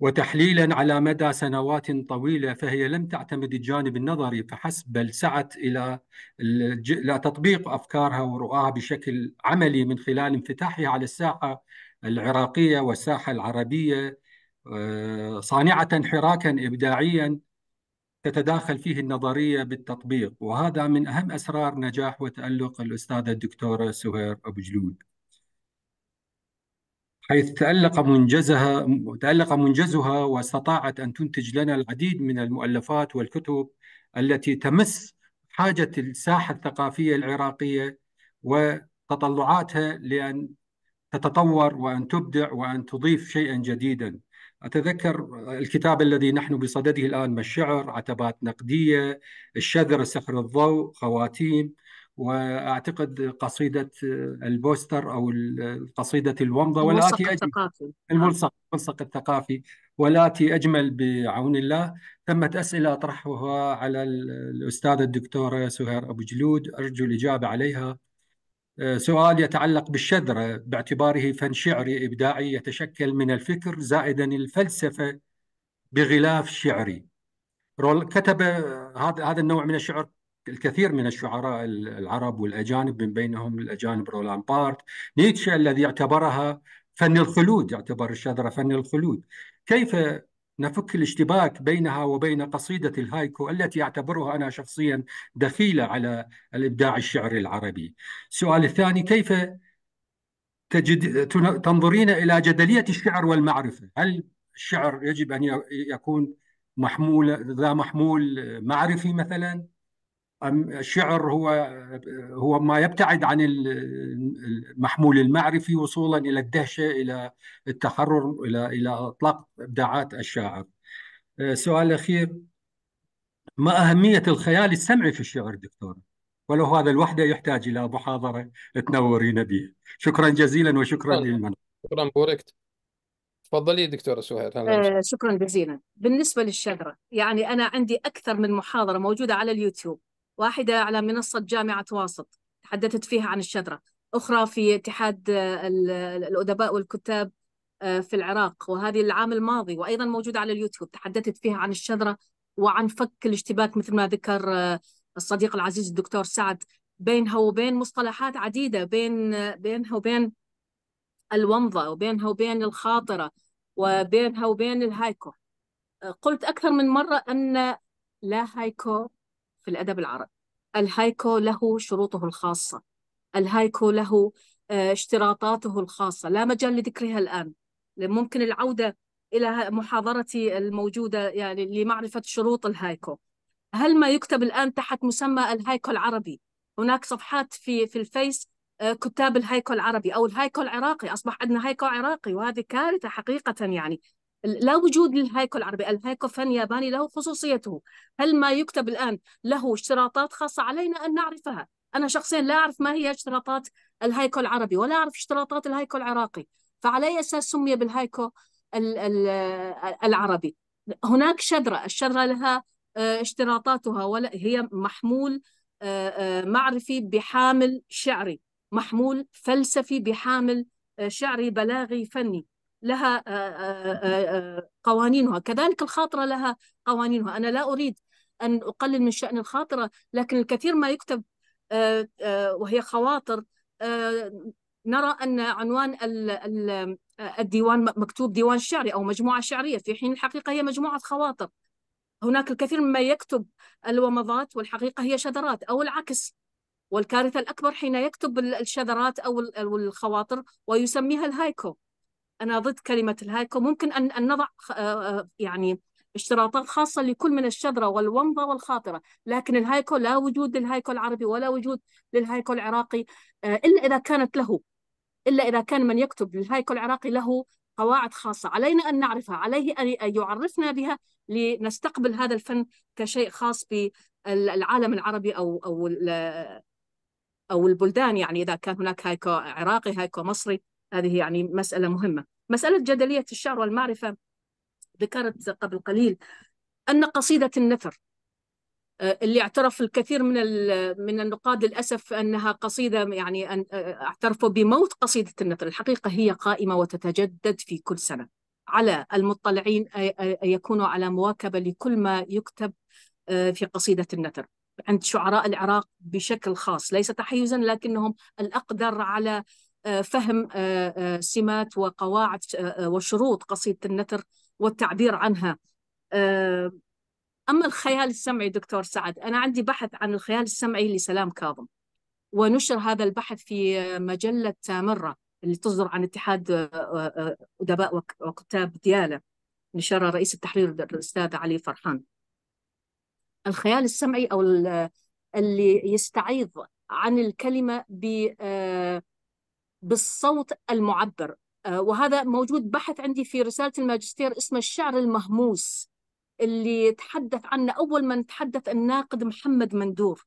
وتحليلا على مدى سنوات طويله فهي لم تعتمد الجانب النظري فحسب بل سعت الى الى تطبيق افكارها ورؤاها بشكل عملي من خلال انفتاحها على الساحه العراقيه والساحه العربيه آه، صانعه حراكا ابداعيا تتداخل فيه النظريه بالتطبيق وهذا من اهم اسرار نجاح وتالق الاستاذه الدكتوره سهير ابو جلود. حيث تألق منجزها تألق منجزها واستطاعت أن تنتج لنا العديد من المؤلفات والكتب التي تمس حاجة الساحة الثقافية العراقية وتطلعاتها لأن تتطور وأن تبدع وأن تضيف شيئا جديدا أتذكر الكتاب الذي نحن بصدده الآن ما الشعر عتبات نقدية الشذر سحر الضوء خواتيم واعتقد قصيده البوستر او قصيده الومضه الملصق الثقافي الملصق الملصق الثقافي والاتي اجمل بعون الله ثمه اسئله اطرحها على الاستاذه الدكتوره سهير ابو جلود ارجو الاجابه عليها آه، سؤال يتعلق بالشذره باعتباره فن شعري ابداعي يتشكل من الفكر زائدا الفلسفه بغلاف شعري كتب هذا هذا النوع من الشعر الكثير من الشعراء العرب والأجانب من بينهم الأجانب رولان بارت نيتشه الذي اعتبرها فن الخلود يعتبر الشذرة فن الخلود كيف نفك الاشتباك بينها وبين قصيدة الهايكو التي أعتبرها أنا شخصيا دخيلة على الإبداع الشعري العربي السؤال الثاني كيف تجد تنظرين إلى جدلية الشعر والمعرفة هل الشعر يجب أن يكون محمول ذا محمول معرفي مثلا الشعر هو هو ما يبتعد عن المحمول المعرفي وصولا الى الدهشه الى التحرر الى الى اطلاق ابداعات الشاعر. آه، سؤال الاخير ما اهميه الخيال السمعي في الشعر دكتور؟ ولو هذا الوحده يحتاج الى محاضره تنورين بها. شكرا جزيلا وشكرا للمنى. شكرا بوركت. تفضلي دكتورة سهير آه، شكرا جزيلا بالنسبة للشذرة يعني أنا عندي أكثر من محاضرة موجودة على اليوتيوب واحدة على منصة جامعة واسط تحدثت فيها عن الشذرة أخرى في اتحاد آه، الأدباء والكتاب آه، في العراق وهذه العام الماضي وأيضا موجودة على اليوتيوب تحدثت فيها عن الشذرة وعن فك الاشتباك مثل ما ذكر آه، الصديق العزيز الدكتور سعد بينها وبين مصطلحات عديدة بين بينها وبين الومضة وبينها وبين الخاطرة وبينها وبين الهايكو قلت أكثر من مرة أن لا هايكو في الأدب العربي الهايكو له شروطه الخاصة الهايكو له آه، اشتراطاته الخاصة لا مجال لذكرها الآن ممكن العودة إلى محاضرتي الموجودة يعني لمعرفة شروط الهايكو هل ما يكتب الآن تحت مسمى الهايكو العربي هناك صفحات في في الفيس آه، كتاب الهايكو العربي أو الهايكو العراقي أصبح عندنا هايكو عراقي وهذه كارثة حقيقة يعني لا وجود للهايكو العربي الهايكو فن ياباني له خصوصيته هل ما يكتب الآن له اشتراطات خاصة علينا أن نعرفها أنا شخصيا لا أعرف ما هي اشتراطات الهايكو العربي ولا أعرف اشتراطات الهايكو العراقي فعلى أي أساس سمي بالهايكو العربي هناك شذرة الشذرة لها آه، اشتراطاتها ولا هي محمول آه، آه، معرفي بحامل شعري محمول فلسفي بحامل شعري بلاغي فني لها آه، آه، آه، قوانينها كذلك الخاطرة لها قوانينها أنا لا أريد أن أقلل من شأن الخاطرة لكن الكثير ما يكتب وهي خواطر نرى أن عنوان الديوان مكتوب ديوان شعري أو مجموعة شعرية في حين الحقيقة هي مجموعة خواطر هناك الكثير مما يكتب الومضات والحقيقة هي شذرات أو العكس والكارثة الأكبر حين يكتب الشذرات أو الخواطر ويسميها الهايكو أنا ضد كلمة الهايكو ممكن أن, أن نضع آه، آه، يعني اشتراطات خاصة لكل من الشذرة والومضة والخاطرة لكن الهايكو لا وجود للهايكو العربي ولا وجود للهايكو العراقي آه، إلا إذا كانت له إلا إذا كان من يكتب للهايكو العراقي له قواعد خاصة علينا أن نعرفها عليه أن يعرفنا بها لنستقبل هذا الفن كشيء خاص بالعالم العربي أو أو أو البلدان يعني إذا كان هناك هايكو عراقي هايكو مصري هذه يعني مسألة مهمة مسألة جدلية الشعر والمعرفة ذكرت قبل قليل أن قصيدة النثر آه، اللي اعترف الكثير من من النقاد للاسف انها قصيده يعني أن آه، اعترفوا بموت قصيده النثر، الحقيقه هي قائمه وتتجدد في كل سنه. على المطلعين يكونوا على مواكبه لكل ما يكتب آه، في قصيده النثر. عند شعراء العراق بشكل خاص، ليس تحيزا لكنهم الاقدر على آه، فهم آه، آه، سمات وقواعد وشروط قصيدة النثر والتعبير عنها أما الخيال السمعي دكتور سعد أنا عندي بحث عن الخيال السمعي لسلام كاظم ونشر هذا البحث في مجلة مرة اللي تصدر عن اتحاد أدباء وكتاب ديالة نشرها رئيس التحرير الأستاذ علي فرحان الخيال السمعي أو اللي يستعيض عن الكلمة ب بالصوت المعبر آه، وهذا موجود بحث عندي في رسالة الماجستير اسمه الشعر المهموس اللي تحدث عنه أول من تحدث الناقد محمد مندور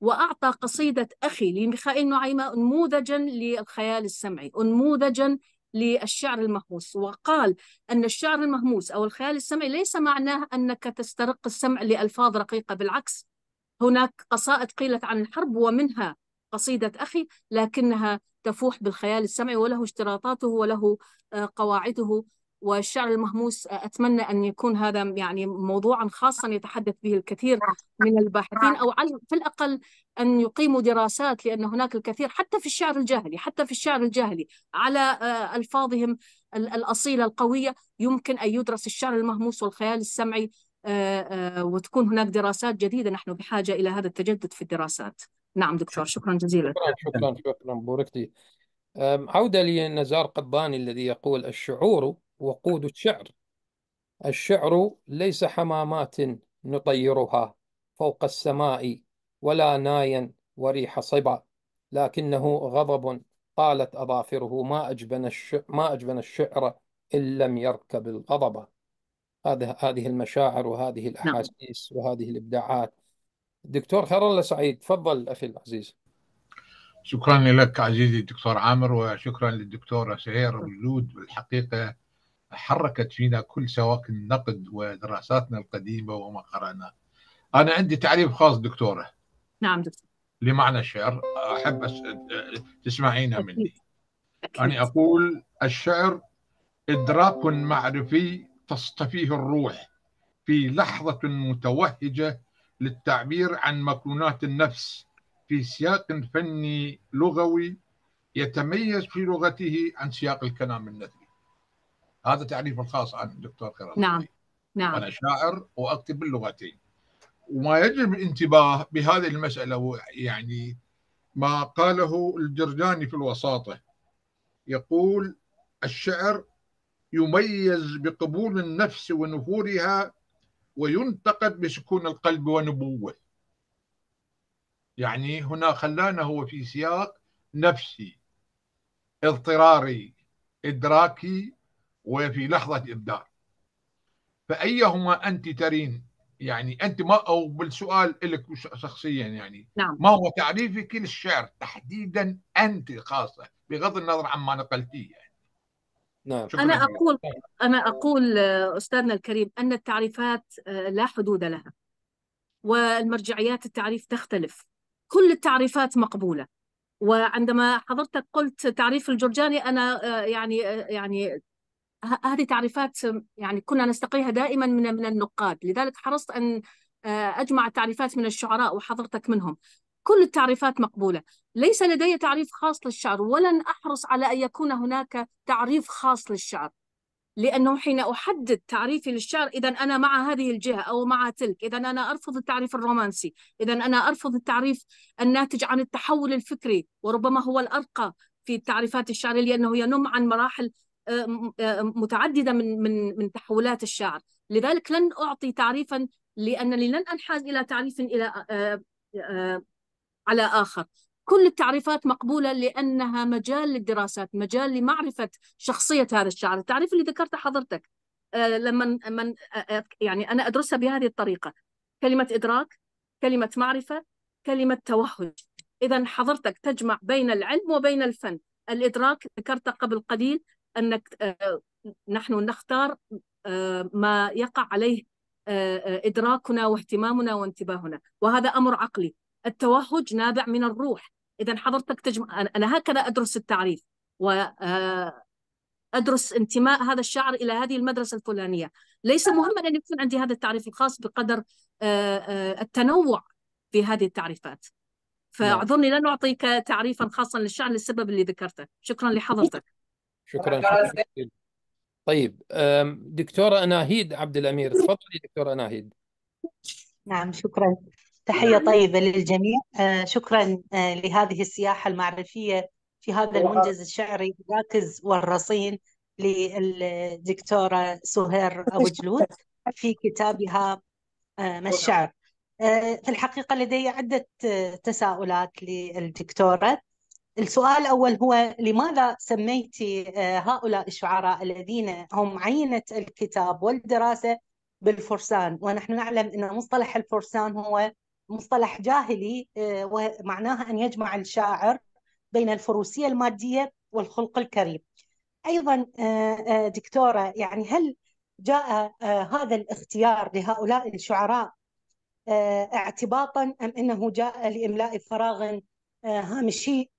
وأعطى قصيدة أخي لميخائيل نعيمة نموذجا للخيال السمعي نموذجا للشعر المهموس وقال أن الشعر المهموس أو الخيال السمعي ليس معناه أنك تسترق السمع لألفاظ رقيقة بالعكس هناك قصائد قيلت عن الحرب ومنها قصيدة أخي لكنها تفوح بالخيال السمعي وله اشتراطاته وله آه، قواعده والشعر المهموس آه، أتمنى أن يكون هذا يعني موضوعا خاصا يتحدث به الكثير من الباحثين أو على في الأقل أن يقيموا دراسات لأن هناك الكثير حتى في الشعر الجاهلي حتى في الشعر الجاهلي على آه، ألفاظهم الأصيلة القوية يمكن أن يدرس الشعر المهموس والخيال السمعي آه، آه، وتكون هناك دراسات جديدة نحن بحاجة إلى هذا التجدد في الدراسات نعم دكتور شكرا جزيلا شكرا شكرا, بوركتي عودة لنزار قباني الذي يقول الشعور وقود الشعر الشعر ليس حمامات نطيرها فوق السماء ولا نايا وريح صبا لكنه غضب طالت أظافره ما أجبن الشعر, ما أجبن الشعر إن لم يركب الغضب هذه هذه المشاعر وهذه نعم. الاحاسيس نعم. وهذه الابداعات دكتور خير الله سعيد تفضل اخي العزيز شكرا لك عزيزي الدكتور عامر وشكرا للدكتوره سهير الجود بالحقيقه حركت فينا كل سواك النقد ودراساتنا القديمه وما قراناه. انا عندي تعريف خاص دكتوره. نعم دكتور. لمعنى الشعر احب أس... تسمعينه مني. أكيد. انا اقول الشعر ادراك معرفي تصطفيه الروح في لحظة متوهجة للتعبير عن مكنونات النفس في سياق فني لغوي يتميز في لغته عن سياق الكلام النثري هذا تعريف الخاص عن الدكتور خيران نعم نعم أنا شاعر وأكتب باللغتين وما يجب الانتباه بهذه المسألة يعني ما قاله الجرجاني في الوساطة يقول الشعر يميز بقبول النفس ونفورها وينتقد بسكون القلب ونبوه يعني هنا خلانا هو في سياق نفسي اضطراري إدراكي وفي لحظة إبداع فأيهما أنت ترين يعني أنت ما أو بالسؤال لك شخصيا يعني نعم. ما هو تعريفك للشعر تحديدا أنت خاصة بغض النظر عما نقلتيه يعني. نعم أنا أقول أنا أقول آه، أستاذنا الكريم أن التعريفات آه، لا حدود لها والمرجعيات التعريف تختلف كل التعريفات مقبولة وعندما حضرتك قلت تعريف الجرجاني أنا آه، يعني يعني هذه تعريفات يعني كنا نستقيها دائما من من النقاد لذلك حرصت أن أجمع التعريفات من الشعراء وحضرتك منهم كل التعريفات مقبولة ليس لدي تعريف خاص للشعر ولن أحرص على أن يكون هناك تعريف خاص للشعر لأنه حين أحدد تعريفي للشعر إذا أنا مع هذه الجهة أو مع تلك إذا أنا أرفض التعريف الرومانسي إذا أنا أرفض التعريف الناتج عن التحول الفكري وربما هو الأرقى في التعريفات الشعرية لأنه ينم عن مراحل آه، آه، متعددة من من من تحولات الشعر لذلك لن أعطي تعريفا لأنني لن أنحاز إلى تعريف إلى آه، على آخر كل التعريفات مقبولة لأنها مجال للدراسات مجال لمعرفة شخصية هذا الشاعر التعريف اللي ذكرته حضرتك آه، لما من آه، آه، يعني أنا أدرسها بهذه الطريقة كلمة إدراك كلمة معرفة كلمة توهج إذا حضرتك تجمع بين العلم وبين الفن الإدراك ذكرته قبل قليل أنك نحن نختار ما يقع عليه ادراكنا واهتمامنا وانتباهنا وهذا امر عقلي التوهج نابع من الروح اذا حضرتك تجمع انا هكذا ادرس التعريف و آه، ادرس انتماء هذا الشعر الى هذه المدرسه الفلانيه ليس آه. مهما ان يكون عندي هذا التعريف الخاص بقدر آه، التنوع في هذه التعريفات نعم. فاعذرني لن اعطيك تعريفا خاصا للشعر للسبب اللي ذكرته شكرا لحضرتك شكرا, شكرا. طيب دكتوره اناهيد عبد الامير تفضلي دكتوره اناهيد نعم شكرا تحية نعم. طيبة للجميع آه، شكرا آه، لهذه السياحة المعرفية في هذا نعم. المنجز الشعري الراكز والرصين للدكتورة سهير أبو جلود في كتابها آه، ما نعم. الشعر في الحقيقة لدي عدة تساؤلات للدكتورة السؤال الأول هو لماذا سميت هؤلاء الشعراء الذين هم عينة الكتاب والدراسة بالفرسان ونحن نعلم أن مصطلح الفرسان هو مصطلح جاهلي آه، ومعناها أن يجمع الشاعر بين الفروسية المادية والخلق الكريم أيضا آه، آه، دكتورة يعني هل جاء هذا الاختيار لهؤلاء الشعراء اعتباطا أم أنه جاء لإملاء فراغ هامشي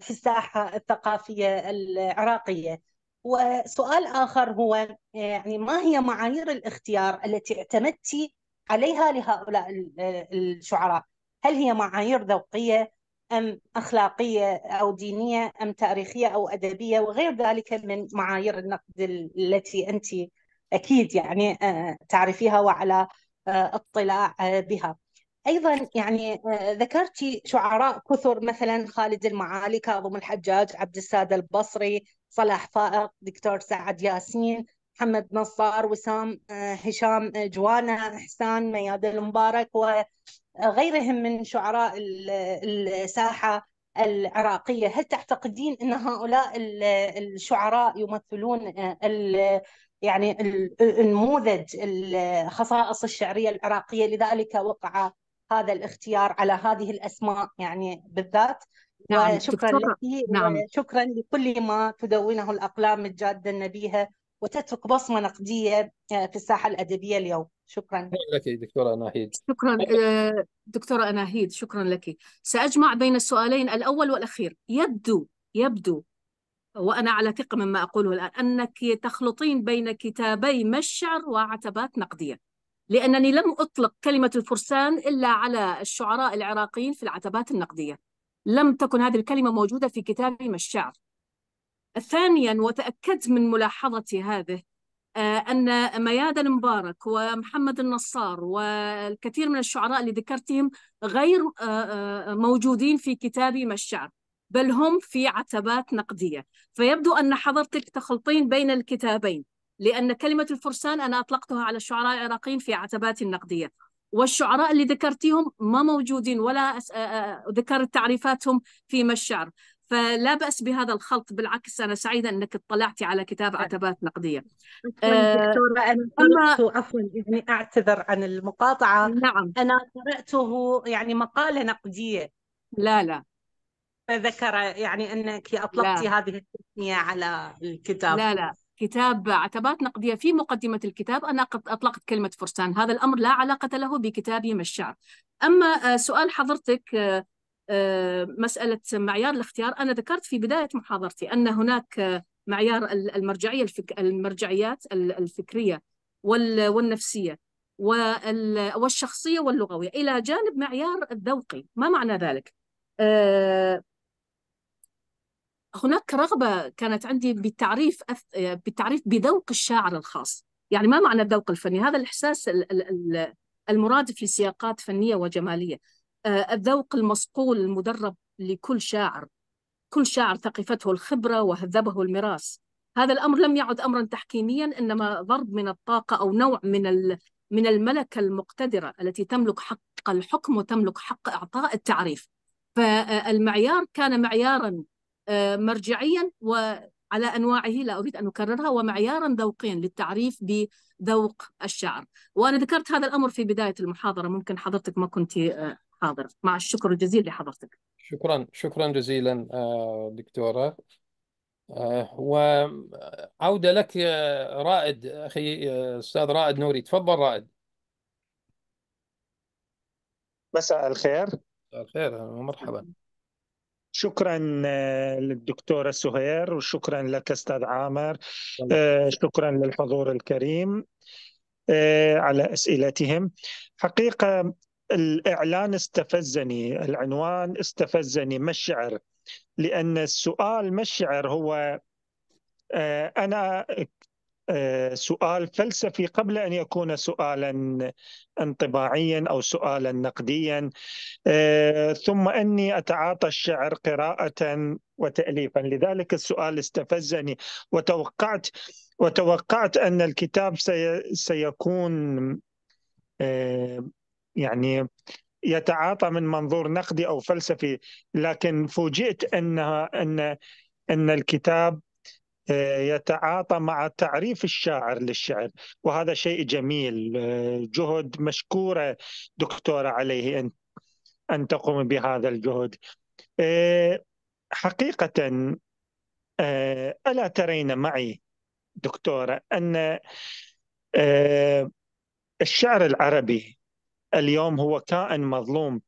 في الساحة الثقافية العراقية وسؤال آخر هو يعني ما هي معايير الاختيار التي اعتمدتي عليها لهؤلاء الشعراء هل هي معايير ذوقية أم أخلاقية أو دينية أم تاريخية أو أدبية وغير ذلك من معايير النقد التي أنت أكيد يعني آه، تعرفيها وعلى آه، اطلاع آه، بها ايضا يعني ذكرتي شعراء كثر مثلا خالد المعالي كاظم الحجاج عبد الساده البصري صلاح فائق دكتور سعد ياسين محمد نصار وسام آه، هشام آه، جوانا احسان مياد المبارك وغيرهم من شعراء الساحه العراقيه هل تعتقدين ان هؤلاء الشعراء يمثلون آه، يعني النموذج الخصائص الشعريه العراقيه لذلك وقع هذا الاختيار على هذه الاسماء يعني بالذات نعم وشكرا لك نعم. شكرا لكل ما تدونه الاقلام الجاده النبيهه وتترك بصمه نقديه آه، في الساحه الادبيه اليوم شكرا لك دكتوره اناهيد شكرا آه، دكتوره اناهيد شكرا لك ساجمع بين السؤالين الاول والاخير يبدو يبدو وانا على ثقه مما اقوله الان انك تخلطين بين كتابي ما الشعر وعتبات نقديه لانني لم اطلق كلمه الفرسان الا على الشعراء العراقيين في العتبات النقديه لم تكن هذه الكلمه موجوده في كتابي ما الشعر ثانيا وتأكدت من ملاحظتي هذه آه، أن مياد المبارك ومحمد النصار والكثير من الشعراء اللي ذكرتهم غير آه، آه، موجودين في كتابي ما الشعر بل هم في عتبات نقدية فيبدو أن حضرتك تخلطين بين الكتابين لأن كلمة الفرسان أنا أطلقتها على الشعراء العراقيين في عتبات النقدية والشعراء اللي ذكرتيهم ما موجودين ولا ذكرت تعريفاتهم في ما الشعر فلا بأس بهذا الخلط بالعكس أنا سعيدة أنك اطلعتي على كتاب عتبات نقدية آه، دكتورة أنا قرأته عفوا يعني أعتذر عن المقاطعة نعم أنا قرأته يعني مقالة نقدية لا لا ذكر يعني أنك أطلقتي لا. هذه التسمية على الكتاب لا لا كتاب عتبات نقدية في مقدمة الكتاب أنا قد أطلقت كلمة فرسان هذا الأمر لا علاقة له بكتابي ما الشعر أما آه، سؤال حضرتك آه، آه، مسألة معيار الاختيار أنا ذكرت في بداية محاضرتي أن هناك معيار المرجعية الفك... المرجعيات الفكرية وال... والنفسية وال... والشخصية واللغوية إلى جانب معيار الذوقي ما معنى ذلك؟ آه، هناك رغبة كانت عندي بالتعريف بالتعريف بذوق الشاعر الخاص يعني ما معنى الذوق الفني هذا الإحساس المرادف لسياقات فنية وجمالية آه، الذوق المصقول المدرب لكل شاعر كل شاعر ثقفته الخبرة وهذبه المراس هذا الأمر لم يعد أمرا تحكيميا إنما ضرب من الطاقة أو نوع من من الملكة المقتدرة التي تملك حق الحكم وتملك حق إعطاء التعريف فالمعيار كان معيارا آه، مرجعيا وعلى أنواعه لا أريد أن أكررها ومعيارا ذوقيا للتعريف بذوق الشعر وأنا ذكرت هذا الأمر في بداية المحاضرة ممكن حضرتك ما كنت آه، حاضرة مع الشكر الجزيل لحضرتك شكرا شكرا جزيلا آه، دكتورة آه، وعودة لك آه، رائد أخي أستاذ رائد نوري تفضل رائد مساء الخير مساء الخير ومرحبا شكرا للدكتورة سهير وشكرا لك أستاذ عامر شكرا للحضور الكريم على أسئلتهم حقيقة الإعلان استفزني العنوان استفزني ما الشعر لأن السؤال ما الشعر هو آه، أنا آه، سؤال فلسفي قبل ان يكون سؤالا انطباعيا او سؤالا نقديا آه، ثم اني اتعاطى الشعر قراءه وتاليفا لذلك السؤال استفزني وتوقعت وتوقعت ان الكتاب سيكون يعني يتعاطى من منظور نقدي او فلسفي لكن فوجئت انها ان ان الكتاب آه، يتعاطى مع تعريف الشاعر للشعر وهذا شيء جميل آه، جهد مشكوره دكتوره عليه ان ان تقوم بهذا الجهد آه، حقيقه الا ترين معي دكتوره ان الشعر العربي اليوم هو كائن مظلوم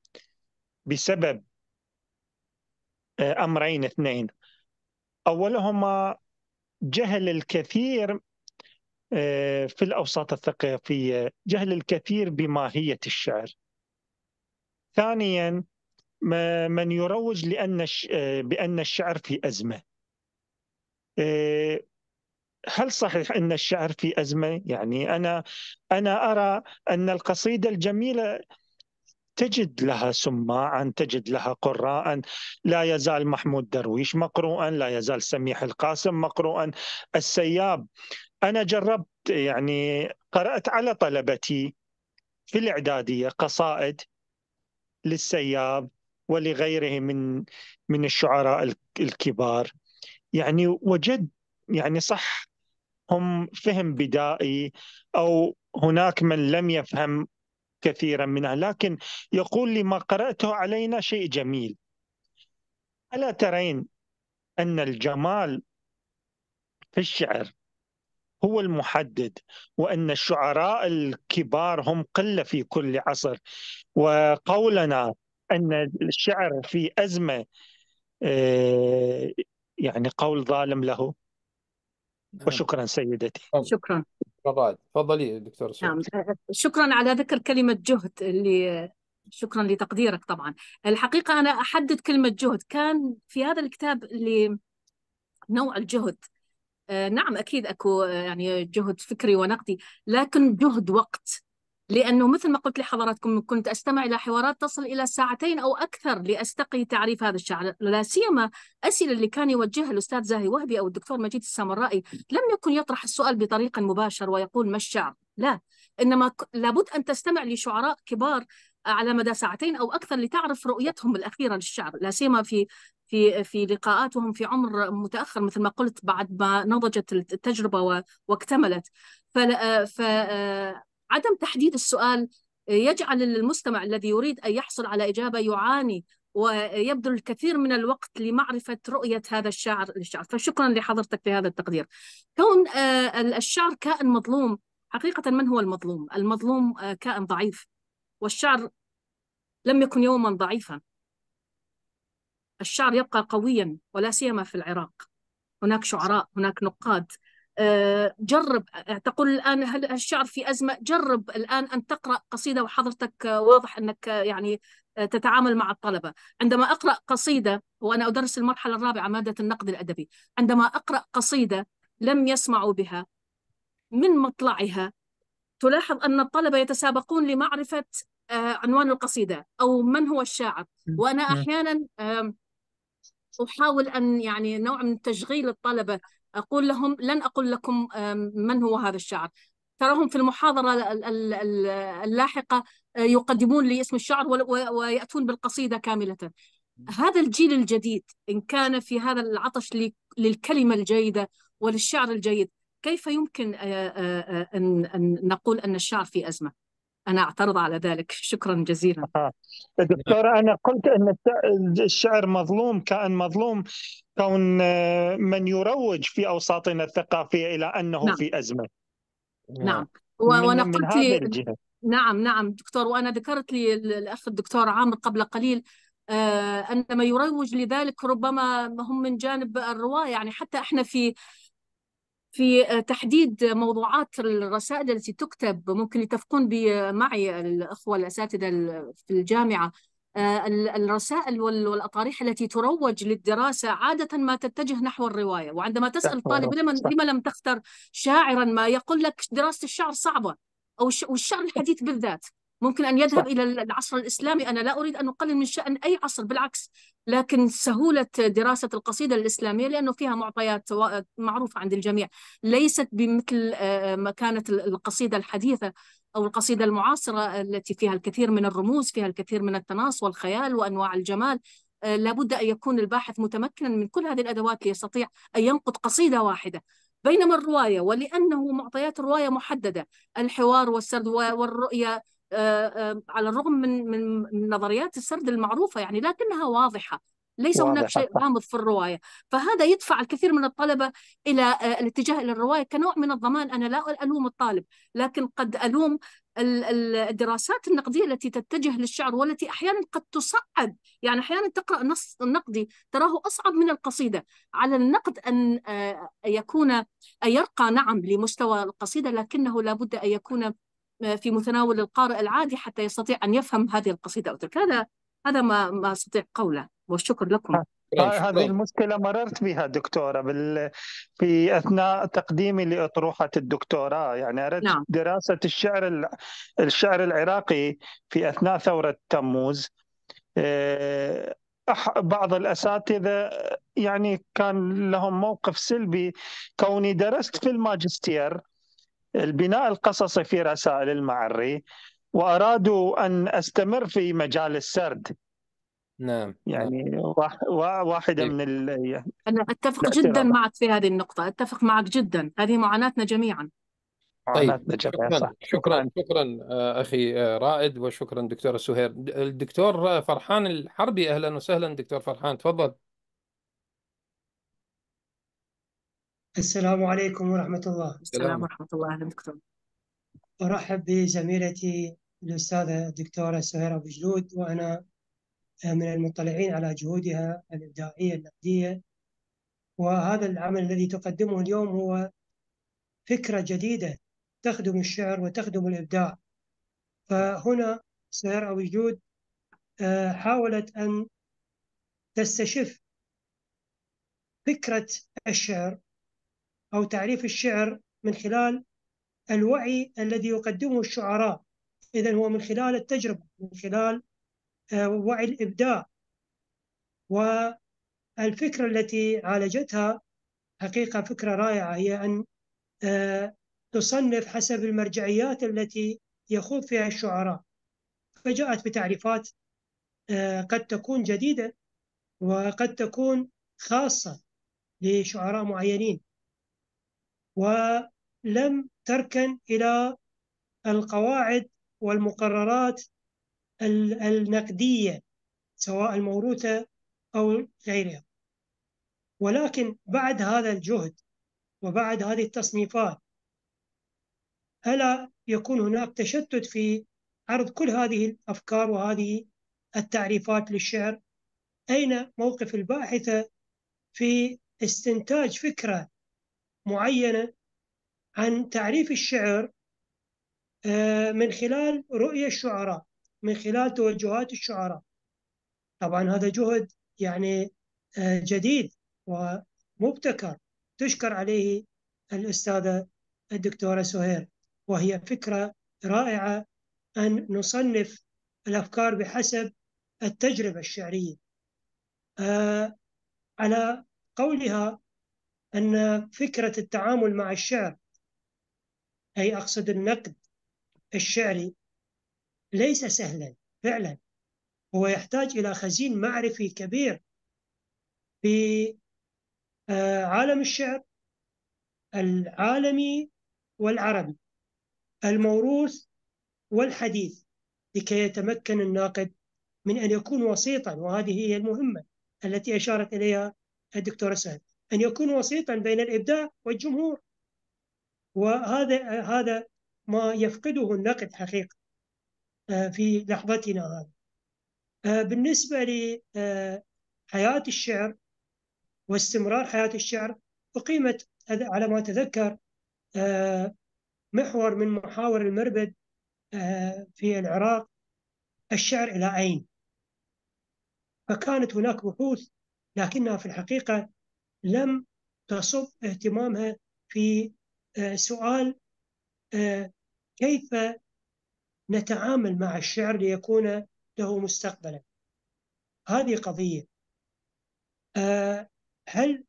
بسبب آه، امرين اثنين اولهما جهل الكثير آه، في الاوساط الثقافيه، جهل الكثير بماهيه الشعر. ثانيا من يروج لان آه، بان الشعر في ازمه. هل صحيح ان الشعر في ازمه؟ يعني انا انا ارى ان القصيده الجميله تجد لها سماعا تجد لها قراء لا يزال محمود درويش مقروءا لا يزال سميح القاسم مقروءا السياب أنا جربت يعني قرأت على طلبتي في الإعدادية قصائد للسياب ولغيره من من الشعراء الكبار يعني وجد يعني صح هم فهم بدائي او هناك من لم يفهم كثيرا منها لكن يقول لما قراته علينا شيء جميل الا ترين ان الجمال في الشعر هو المحدد وان الشعراء الكبار هم قله في كل عصر وقولنا ان الشعر في ازمه آه، يعني قول ظالم له نعم. وشكرا سيدتي شكرا تفضلي دكتور نعم. شكرا على ذكر كلمه جهد اللي شكرا لتقديرك طبعا الحقيقه انا احدد كلمه جهد كان في هذا الكتاب اللي نوع الجهد آه، نعم اكيد اكو آه، يعني جهد فكري ونقدي لكن جهد وقت لأنه مثل ما قلت لحضراتكم كنت أستمع إلى حوارات تصل إلى ساعتين أو أكثر لأستقي تعريف هذا الشعر لا سيما أسئلة اللي كان يوجهها الأستاذ زاهي وهبي أو الدكتور مجيد السامرائي لم يكن يطرح السؤال بطريق مباشر ويقول ما الشعر لا إنما لابد أن تستمع لشعراء كبار على مدى ساعتين أو أكثر لتعرف رؤيتهم الأخيرة للشعر لا سيما في في في لقاءاتهم في عمر متاخر مثل ما قلت بعد ما نضجت التجربه واكتملت فلا آه، ف آه، عدم تحديد السؤال يجعل المستمع الذي يريد أن يحصل على إجابة يعاني ويبذل الكثير من الوقت لمعرفة رؤية هذا الشاعر للشعر فشكرا لحضرتك في هذا التقدير كون آه، الشعر كائن مظلوم حقيقة من هو المظلوم؟ المظلوم آه، كائن ضعيف والشعر لم يكن يوما ضعيفا الشعر يبقى قويا ولا سيما في العراق هناك شعراء هناك نقاد آه، جرب آه، تقول الآن هل الشعر في أزمة جرب الآن أن تقرأ قصيدة وحضرتك آه، واضح أنك يعني تتعامل مع الطلبة عندما أقرأ قصيدة وأنا أدرس المرحلة الرابعة مادة النقد الأدبي عندما أقرأ قصيدة لم يسمعوا بها من مطلعها تلاحظ أن الطلبة يتسابقون لمعرفة عنوان القصيدة أو من هو الشاعر وأنا نعم. أحيانا أحاول أن يعني نوع من تشغيل الطلبة أقول لهم لن أقول لكم من هو هذا الشاعر تراهم في المحاضرة اللاحقة آه، يقدمون لي اسم الشعر ويأتون بالقصيدة كاملة هذا الجيل الجديد إن كان في هذا العطش للكلمة الجيدة وللشعر الجيد كيف يمكن آه، آه، أن نقول أن الشعر في أزمة أنا أعترض على ذلك شكرا جزيلا دكتورة أنا قلت أن الشعر مظلوم كأن مظلوم كون آه، من يروج في أوساطنا الثقافية إلى أنه نعم. في أزمة نعم, نعم. من وأنا قلت لي نعم نعم دكتور وأنا ذكرت لي الأخ الدكتور عامر قبل قليل آه، أن ما يروج لذلك ربما هم من جانب الرواية يعني حتى احنا في في آه، تحديد موضوعات الرسائل التي تكتب ممكن يتفقون آه، معي الأخوة الأساتذة في الجامعة آه، الرسائل والأطاريح التي تروج للدراسة عادة ما تتجه نحو الرواية وعندما تسأل الطالب لما, لم لم تختر شاعرا ما يقول لك دراسة الشعر صعبة أو الشعر الحديث بالذات ممكن أن يذهب صح. إلى العصر الإسلامي أنا لا أريد أن أقلل من شأن أي عصر بالعكس لكن سهولة دراسة القصيدة الإسلامية لأنه فيها معطيات معروفة عند الجميع ليست بمثل آه، آه، ما كانت القصيدة الحديثة أو القصيدة المعاصرة آه، التي فيها الكثير من الرموز فيها الكثير من التناص والخيال وأنواع الجمال لابد أن يكون الباحث متمكنا من كل هذه الأدوات ليستطيع أن ينقد قصيدة واحدة بينما الرواية ولأنه معطيات الرواية محددة الحوار والسرد والرؤية آه، آه، على الرغم من من نظريات السرد المعروفه يعني لكنها واضحه ليس واضحة. هناك شيء غامض في الروايه فهذا يدفع الكثير من الطلبه الى آه، الاتجاه الى الروايه كنوع من الضمان انا لا الوم الطالب لكن قد الوم الدراسات النقديه التي تتجه للشعر والتي احيانا قد تصعب يعني احيانا تقرا نص نقدي تراه اصعب من القصيده على النقد ان يكون يرقى نعم لمستوى القصيده لكنه لابد ان يكون في متناول القارئ العادي حتى يستطيع أن يفهم هذه القصيدة أو تلك هذا هذا ما ما أستطيع قوله والشكر لكم آه، طيب، هذه المشكلة مررت بها دكتورة بال... في أثناء تقديمي لأطروحة الدكتوراه يعني أردت نعم. دراسة الشعر الشعر العراقي في أثناء ثورة تموز آه، بعض الاساتذه يعني كان لهم موقف سلبي كوني درست في الماجستير البناء القصصي في رسائل المعري وارادوا ان استمر في مجال السرد نعم, نعم. يعني نعم. واحده من ال... انا اتفق الاعتراض. جدا معك في هذه النقطه اتفق معك جدا هذه معاناتنا جميعا طيب شكرا شكرا شكرا آه، اخي آه، رائد وشكرا دكتور سهير الدكتور آه، فرحان الحربي اهلا وسهلا دكتور فرحان تفضل السلام عليكم ورحمة الله السلام ورحمة الله أهلا دكتور أرحب بزميلتي الأستاذة الدكتورة سهير أبو جلود وأنا من المطلعين على جهودها الإبداعية النقدية وهذا العمل الذي تقدمه اليوم هو فكرة جديدة تخدم الشعر وتخدم الإبداع فهنا سهير أبو جلود آه، حاولت أن تستشف فكرة الشعر أو تعريف الشعر من خلال الوعي الذي يقدمه الشعراء إذا هو من خلال التجربة من خلال آه، وعي الإبداع والفكرة التي عالجتها حقيقة فكرة رائعة هي أن آه، تصنف حسب المرجعيات التي يخوض فيها الشعراء فجاءت بتعريفات آه، قد تكون جديدة وقد تكون خاصة لشعراء معينين ولم تركن إلى القواعد والمقررات النقدية سواء الموروثة أو غيرها ولكن بعد هذا الجهد وبعد هذه التصنيفات ألا يكون هناك تشتت في عرض كل هذه الأفكار وهذه التعريفات للشعر أين موقف الباحثة في استنتاج فكرة معينه عن تعريف الشعر آه، من خلال رؤيه الشعراء من خلال توجهات الشعراء طبعا هذا جهد يعني آه، جديد ومبتكر تشكر عليه الاستاذه الدكتوره سهير وهي فكره رائعه ان نصنف الافكار بحسب التجربه الشعريه آه، على قولها أن فكرة التعامل مع الشعر أي أقصد النقد الشعري ليس سهلا فعلا هو يحتاج إلى خزين معرفي كبير في آه، عالم الشعر العالمي والعربي الموروث والحديث لكي يتمكن الناقد من أن يكون وسيطا وهذه هي المهمة التي أشارت إليها الدكتورة سعد أن يكون وسيطا بين الإبداع والجمهور وهذا هذا ما يفقده النقد حقيقة آه، في لحظتنا هذه آه، بالنسبة لحياة آه، الشعر واستمرار حياة الشعر أقيمت على ما أتذكر محور من محاور المربد في العراق الشعر إلى أين فكانت هناك بحوث لكنها في الحقيقة لم تصب اهتمامها في آه، سؤال آه، كيف نتعامل مع الشعر ليكون له مستقبلا هذه قضية آه، هل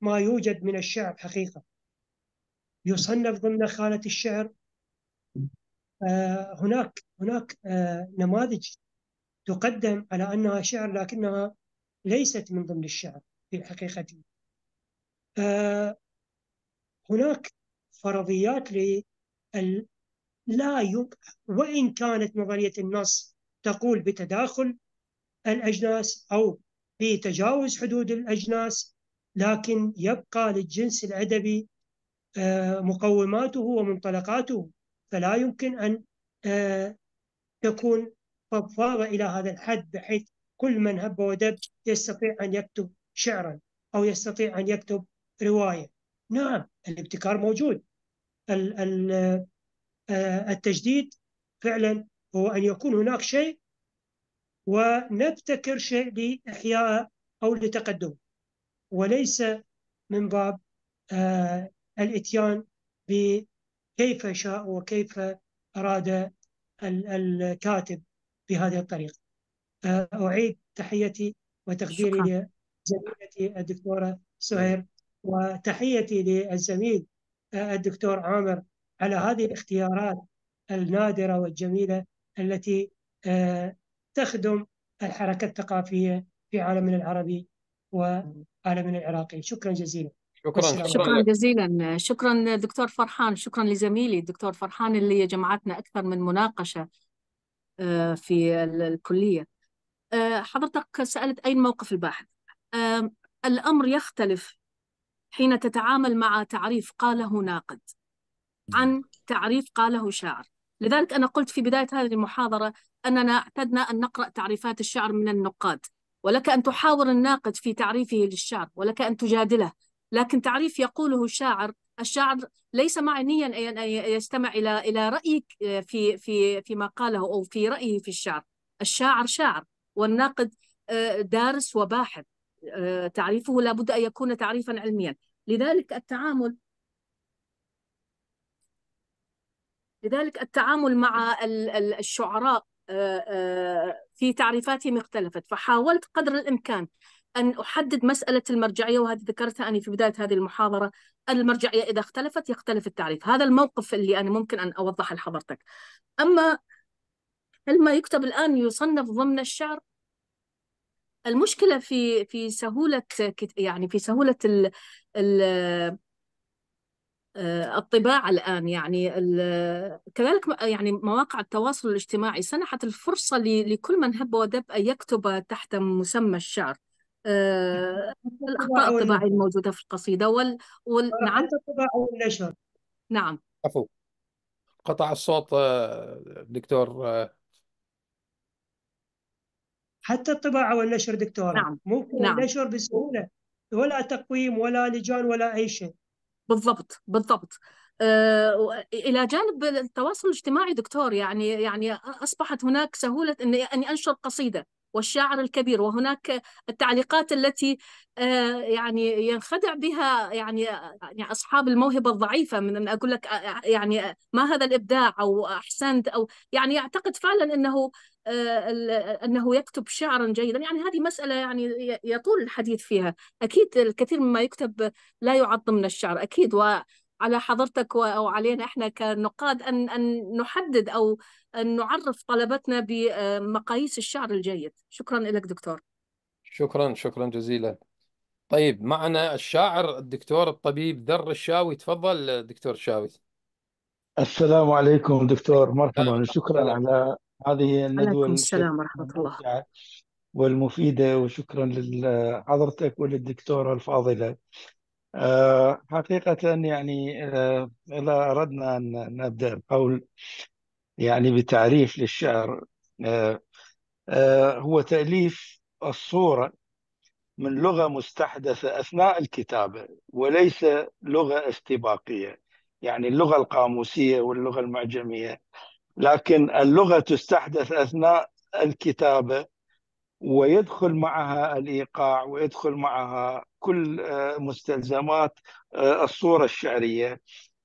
ما يوجد من الشعر حقيقة يصنف ضمن خانة الشعر هناك هناك نماذج تقدم على أنها شعر لكنها ليست من ضمن الشعر في حقيقته هناك فرضيات لل لا يمكن وإن كانت نظرية النص تقول بتداخل الأجناس أو بتجاوز حدود الأجناس لكن يبقى للجنس الأدبي آه، مقوماته ومنطلقاته فلا يمكن أن آه، تكون فضفاضة إلى هذا الحد بحيث كل من هب ودب يستطيع أن يكتب شعرا أو يستطيع أن يكتب روايه نعم الابتكار موجود آه، التجديد فعلا هو ان يكون هناك شيء ونبتكر شيء لاحياء او لتقدمه وليس من باب آه، الاتيان بكيف شاء وكيف اراد الكاتب بهذه الطريقه. آه، اعيد تحيتي وتقديري لزميلتي الدكتوره سهير طيب. وتحيتي للزميل آه، الدكتور عامر على هذه الاختيارات النادرة والجميلة التي آه، تخدم الحركة الثقافية في عالمنا العربي وعالمنا العراقي شكرا جزيلا شكرا شكرا جزيلا شكرا دكتور فرحان شكرا لزميلي الدكتور فرحان اللي جمعتنا أكثر من مناقشة آه، في الكلية حضرتك سألت أين موقف الباحث الأمر يختلف حين تتعامل مع تعريف قاله ناقد عن تعريف قاله شاعر لذلك أنا قلت في بداية هذه المحاضرة أننا اعتدنا أن نقرأ تعريفات الشعر من النقاد ولك أن تحاور الناقد في تعريفه للشعر ولك أن تجادله لكن تعريف يقوله الشاعر الشاعر ليس معنيا أن يستمع إلى إلى رأيك في في فيما قاله أو في رأيه في الشعر الشاعر شاعر والناقد آه، دارس وباحث آه، تعريفه لابد أن يكون تعريفا علميا لذلك التعامل لذلك التعامل مع الشعراء آه، آه، في تعريفاتهم اختلفت فحاولت قدر الإمكان أن أحدد مسألة المرجعية وهذه ذكرتها أنا في بداية هذه المحاضرة المرجعية إذا اختلفت يختلف التعريف هذا الموقف اللي أنا ممكن أن أوضح لحضرتك أما هل ما يكتب الآن يصنف ضمن الشعر المشكله في في سهوله يعني في سهوله ال ال آه، الطباعة الآن يعني كذلك يعني مواقع التواصل الاجتماعي سنحت الفرصة لكل من هب ودب أن يكتب تحت مسمى الشعر آه، الأخطاء الطباعية الموجودة في القصيدة وال, وال... آه، نعم الطباعة والنشر نعم عفو قطع الصوت دكتور حتى الطباعه والنشر دكتوره نعم. ممكن نعم. النشر بسهوله ولا تقويم ولا لجان ولا اي شيء بالضبط بالضبط آه، الى جانب التواصل الاجتماعي دكتور يعني يعني اصبحت هناك سهوله اني اني انشر قصيده والشاعر الكبير وهناك التعليقات التي آه، يعني ينخدع بها يعني يعني اصحاب الموهبه الضعيفه من ان اقول لك آه، آه، يعني ما هذا الابداع او احسنت او يعني يعتقد فعلا انه انه يكتب شعرا جيدا يعني هذه مساله يعني يطول الحديث فيها اكيد الكثير مما يكتب لا يعظم من الشعر اكيد و على حضرتك او علينا احنا كنقاد ان ان نحدد او أن نعرف طلبتنا بمقاييس الشعر الجيد شكرا لك دكتور شكرا شكرا جزيلا طيب معنا الشاعر الدكتور الطبيب ذر الشاوي تفضل دكتور الشاوي السلام عليكم دكتور مرحبا شكرا على هذه الندوة السلام ورحمة الله والمفيدة وشكرا لحضرتك وللدكتورة الفاضلة آه، حقيقة يعني آه، إذا أردنا أن نبدأ القول يعني بتعريف للشعر آه، آه، هو تأليف الصورة من لغة مستحدثة أثناء الكتابة وليس لغة استباقية يعني اللغة القاموسية واللغة المعجمية لكن اللغة تستحدث أثناء الكتابة ويدخل معها الإيقاع ويدخل معها كل آه، مستلزمات الصورة الشعرية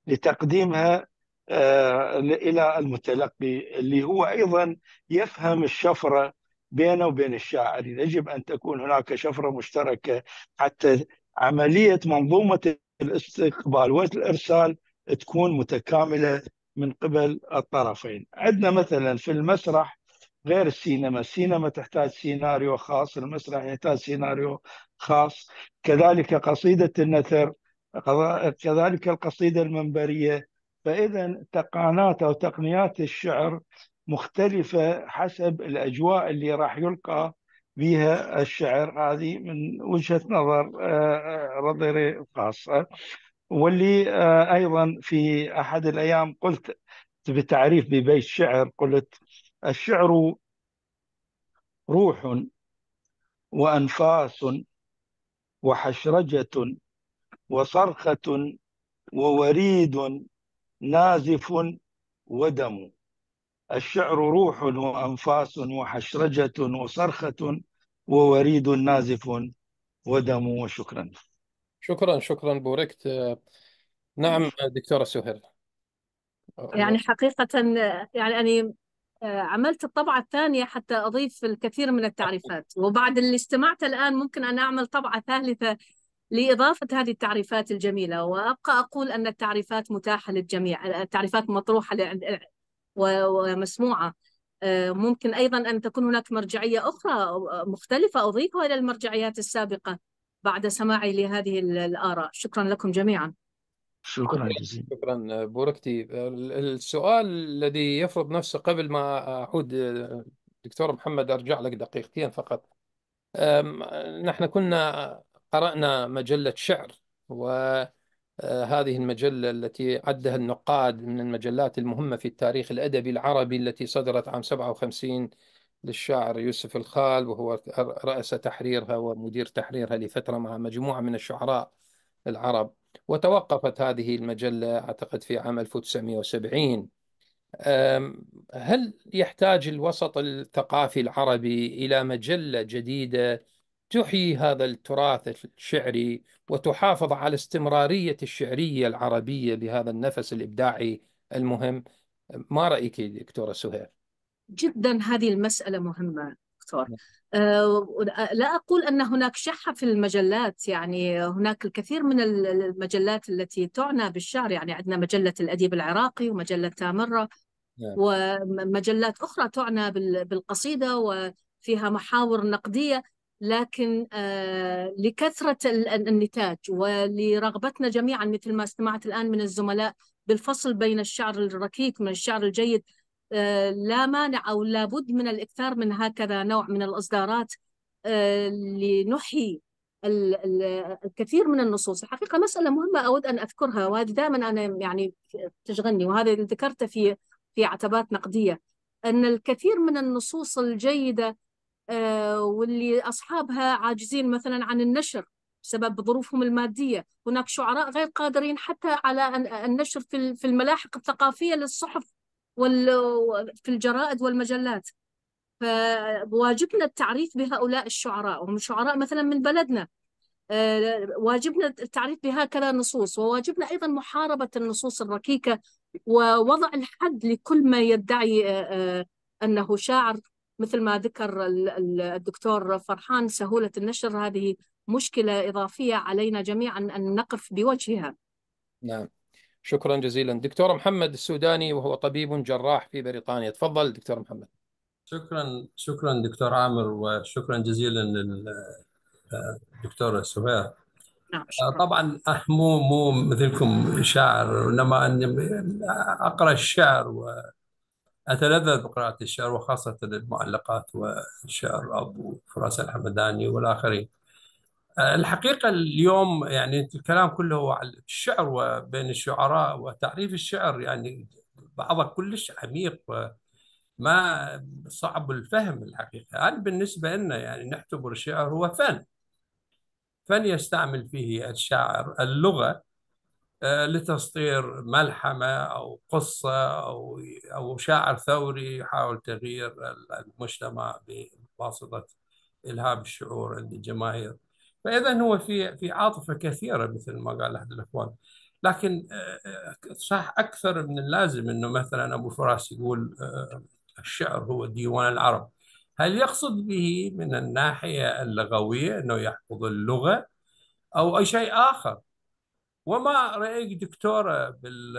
لتقديمها آه، الى المتلقي اللي هو ايضا يفهم الشفره بينه وبين الشاعر يجب ان تكون هناك شفره مشتركه حتى عمليه منظومه الاستقبال والارسال تكون متكامله من قبل الطرفين عندنا مثلا في المسرح غير السينما السينما تحتاج سيناريو خاص المسرح يحتاج سيناريو خاص كذلك قصيدة النثر كذلك القصيدة المنبرية فإذا تقانات أو تقنيات الشعر مختلفة حسب الأجواء اللي راح يلقى بها الشعر هذه من وجهة نظر نظري آه، آه، الخاصة واللي آه، أيضا في أحد الأيام قلت بتعريف ببيت شعر قلت الشعر روح وأنفاس وحشرجة وصرخة ووريد نازف ودم الشعر روح وأنفاس وحشرجة وصرخة ووريد نازف ودم وشكرا شكرا شكرا بوركت نعم دكتورة سهر يعني حقيقة يعني أنا آه، عملت الطبعة الثانية حتى أضيف الكثير من التعريفات وبعد اللي استمعت الآن ممكن أن أعمل طبعة ثالثة لإضافة هذه التعريفات الجميلة وأبقى أقول أن التعريفات متاحة للجميع التعريفات مطروحة ومسموعة آه، ممكن أيضا أن تكون هناك مرجعية أخرى آه، مختلفة أضيفها إلى المرجعيات السابقة بعد سماعي لهذه الآراء شكرا لكم جميعا شكرا جزيلا شكرا بوركتي السؤال الذي يفرض نفسه قبل ما أعود آه، دكتور محمد أرجع لك دقيقتين فقط نحن كنا قرأنا مجلة شعر وهذه آه، المجلة التي عدها النقاد من المجلات المهمة في التاريخ الأدبي العربي التي صدرت عام 57 للشاعر يوسف الخال وهو رأس تحريرها ومدير تحريرها لفترة مع مجموعة من الشعراء العرب وتوقفت هذه المجلة أعتقد في عام 1970 هل يحتاج الوسط الثقافي العربي إلى مجلة جديدة تحيي هذا التراث الشعري وتحافظ على استمرارية الشعرية العربية بهذا النفس الإبداعي المهم ما رأيك دكتورة سهير؟ جدا هذه المسألة مهمة دكتور نعم. آه، لا أقول أن هناك شحة في المجلات يعني هناك الكثير من المجلات التي تعنى بالشعر يعني عندنا مجلة الأديب العراقي ومجلة تامرة نعم. ومجلات أخرى تعنى بالقصيدة وفيها محاور نقدية لكن آه، لكثرة النتاج ولرغبتنا جميعا مثل ما استمعت الآن من الزملاء بالفصل بين الشعر الركيك من الشعر الجيد آه، لا مانع أو لا بد من الإكثار من هكذا نوع من الإصدارات آه، لنحيي الكثير من النصوص الحقيقة مسألة مهمة أود أن أذكرها وهذه دائما أنا يعني تشغلني وهذا ذكرته في في عتبات نقدية أن الكثير من النصوص الجيدة آه، واللي أصحابها عاجزين مثلا عن النشر بسبب ظروفهم المادية هناك شعراء غير قادرين حتى على النشر في الملاحق الثقافية للصحف وال... في الجرائد والمجلات فواجبنا التعريف بهؤلاء الشعراء وهم شعراء مثلا من بلدنا آه، واجبنا التعريف بهكذا نصوص وواجبنا أيضا محاربة النصوص الركيكة ووضع الحد لكل ما يدعي آه، أنه شاعر مثل ما ذكر الدكتور فرحان سهولة النشر هذه مشكلة إضافية علينا جميعا أن نقف بوجهها نعم شكرا جزيلا دكتور محمد السوداني وهو طبيب جراح في بريطانيا تفضل دكتور محمد شكرا شكرا دكتور عامر وشكرا جزيلا للدكتور سهير نعم آه، طبعا آه، مو مو مثلكم شاعر انما اني اقرا الشعر و أتلذذ بقراءة الشعر وخاصة المعلقات والشعر أبو فراس الحمداني والآخرين الحقيقة اليوم يعني الكلام كله على الشعر وبين الشعراء وتعريف الشعر يعني بعضه كلش عميق ما صعب الفهم الحقيقة أنا بالنسبة لنا يعني نعتبر الشعر هو فن فن يستعمل فيه الشاعر اللغة آه، لتسطير ملحمة أو قصة أو أو شاعر ثوري يحاول تغيير المجتمع بواسطة إلهام الشعور عند الجماهير فإذا هو في في عاطفة كثيرة مثل ما قال أحد الإخوان لكن آه، آه، صح أكثر من اللازم أنه مثلا أبو فراس يقول الشعر هو ديوان العرب هل يقصد به من الناحية اللغوية أنه يحفظ اللغة أو أي شيء آخر وما رايك دكتوره بال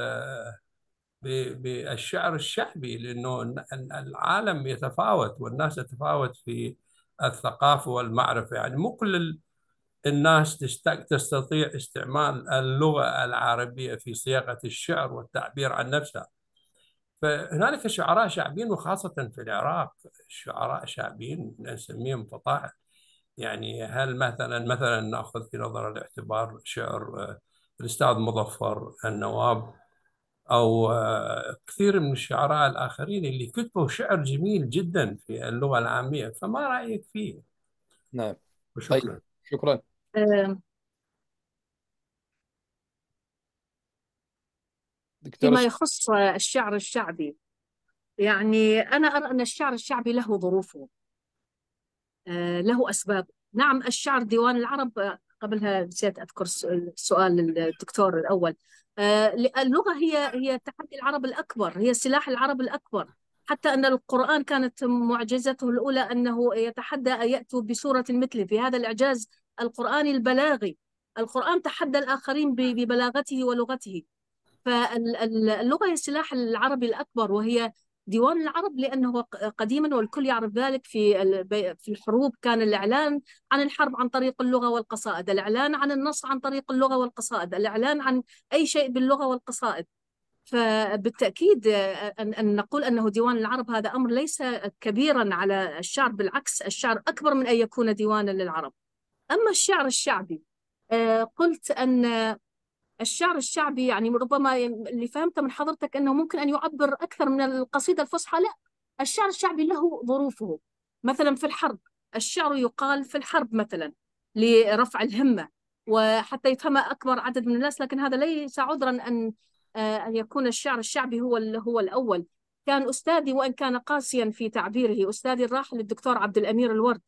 بالشعر الشعبي لانه العالم يتفاوت والناس تتفاوت في الثقافه والمعرفه يعني مو كل الناس تستطيع استعمال اللغه العربيه في صياغه الشعر والتعبير عن نفسها فهنالك شعراء شعبيين وخاصه في العراق شعراء شعبيين نسميهم فطاحل يعني هل مثلا مثلا ناخذ في نظر الاعتبار شعر الأستاذ مظفر النواب أو آه، كثير من الشعراء الآخرين اللي كتبوا شعر جميل جدا في اللغة العامية فما رأيك فيه؟ نعم وشكرا طيب. شكرا فيما يخص الشعر الشعبي يعني أنا أرى أن الشعر الشعبي له ظروفه آه، له أسباب نعم الشعر ديوان العرب قبلها نسيت اذكر السؤال الدكتور الاول آه، اللغه هي هي تحدي العرب الاكبر هي سلاح العرب الاكبر حتى ان القران كانت معجزته الاولى انه يتحدى ان ياتوا بسوره مثله في هذا الاعجاز القراني البلاغي القران تحدى الاخرين ببلاغته ولغته فاللغه هي السلاح العربي الاكبر وهي ديوان العرب لأنه قديما والكل يعرف ذلك في في الحروب كان الإعلان عن الحرب عن طريق اللغة والقصائد الإعلان عن النص عن طريق اللغة والقصائد الإعلان عن أي شيء باللغة والقصائد فبالتأكيد آه، أن نقول أنه ديوان العرب هذا أمر ليس كبيرا على الشعر بالعكس الشعر أكبر من أن يكون ديوانا للعرب أما الشعر الشعبي آه، قلت أن الشعر الشعبي يعني ربما اللي فهمته من حضرتك انه ممكن ان يعبر اكثر من القصيده الفصحى لا الشعر الشعبي له ظروفه مثلا في الحرب الشعر يقال في الحرب مثلا لرفع الهمه وحتى يفهم اكبر عدد من الناس لكن هذا ليس عذرا ان آه، ان يكون الشعر الشعبي هو هو الاول كان استاذي وان كان قاسيا في تعبيره استاذي الراحل الدكتور عبد الامير الورد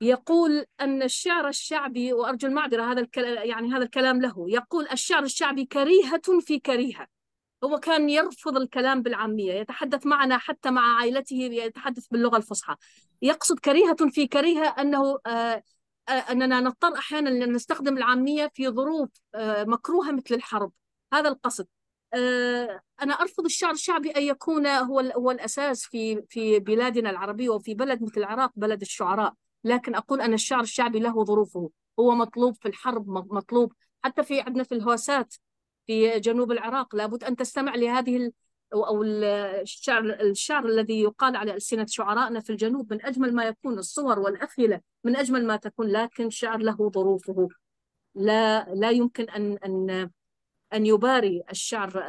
يقول أن الشعر الشعبي وأرجو المعذرة هذا الكلام يعني هذا الكلام له يقول الشعر الشعبي كريهة في كريهة هو كان يرفض الكلام بالعامية يتحدث معنا حتى مع عائلته يتحدث باللغة الفصحى يقصد كريهة في كريهة أنه آه، آه، أننا نضطر أحيانا أن نستخدم العامية في ظروف آه، مكروهة مثل الحرب هذا القصد أنا أرفض الشعر الشعبي أن يكون هو هو الأساس في في بلادنا العربية وفي بلد مثل العراق بلد الشعراء لكن أقول أن الشعر الشعبي له ظروفه هو مطلوب في الحرب مطلوب حتى في عندنا في الهوسات في جنوب العراق لابد أن تستمع لهذه أو الشعر الشعر الذي يقال على ألسنة شعرائنا في الجنوب من أجمل ما يكون الصور والأخيلة من أجمل ما تكون لكن شعر له ظروفه لا لا يمكن أن أن أن يباري الشعر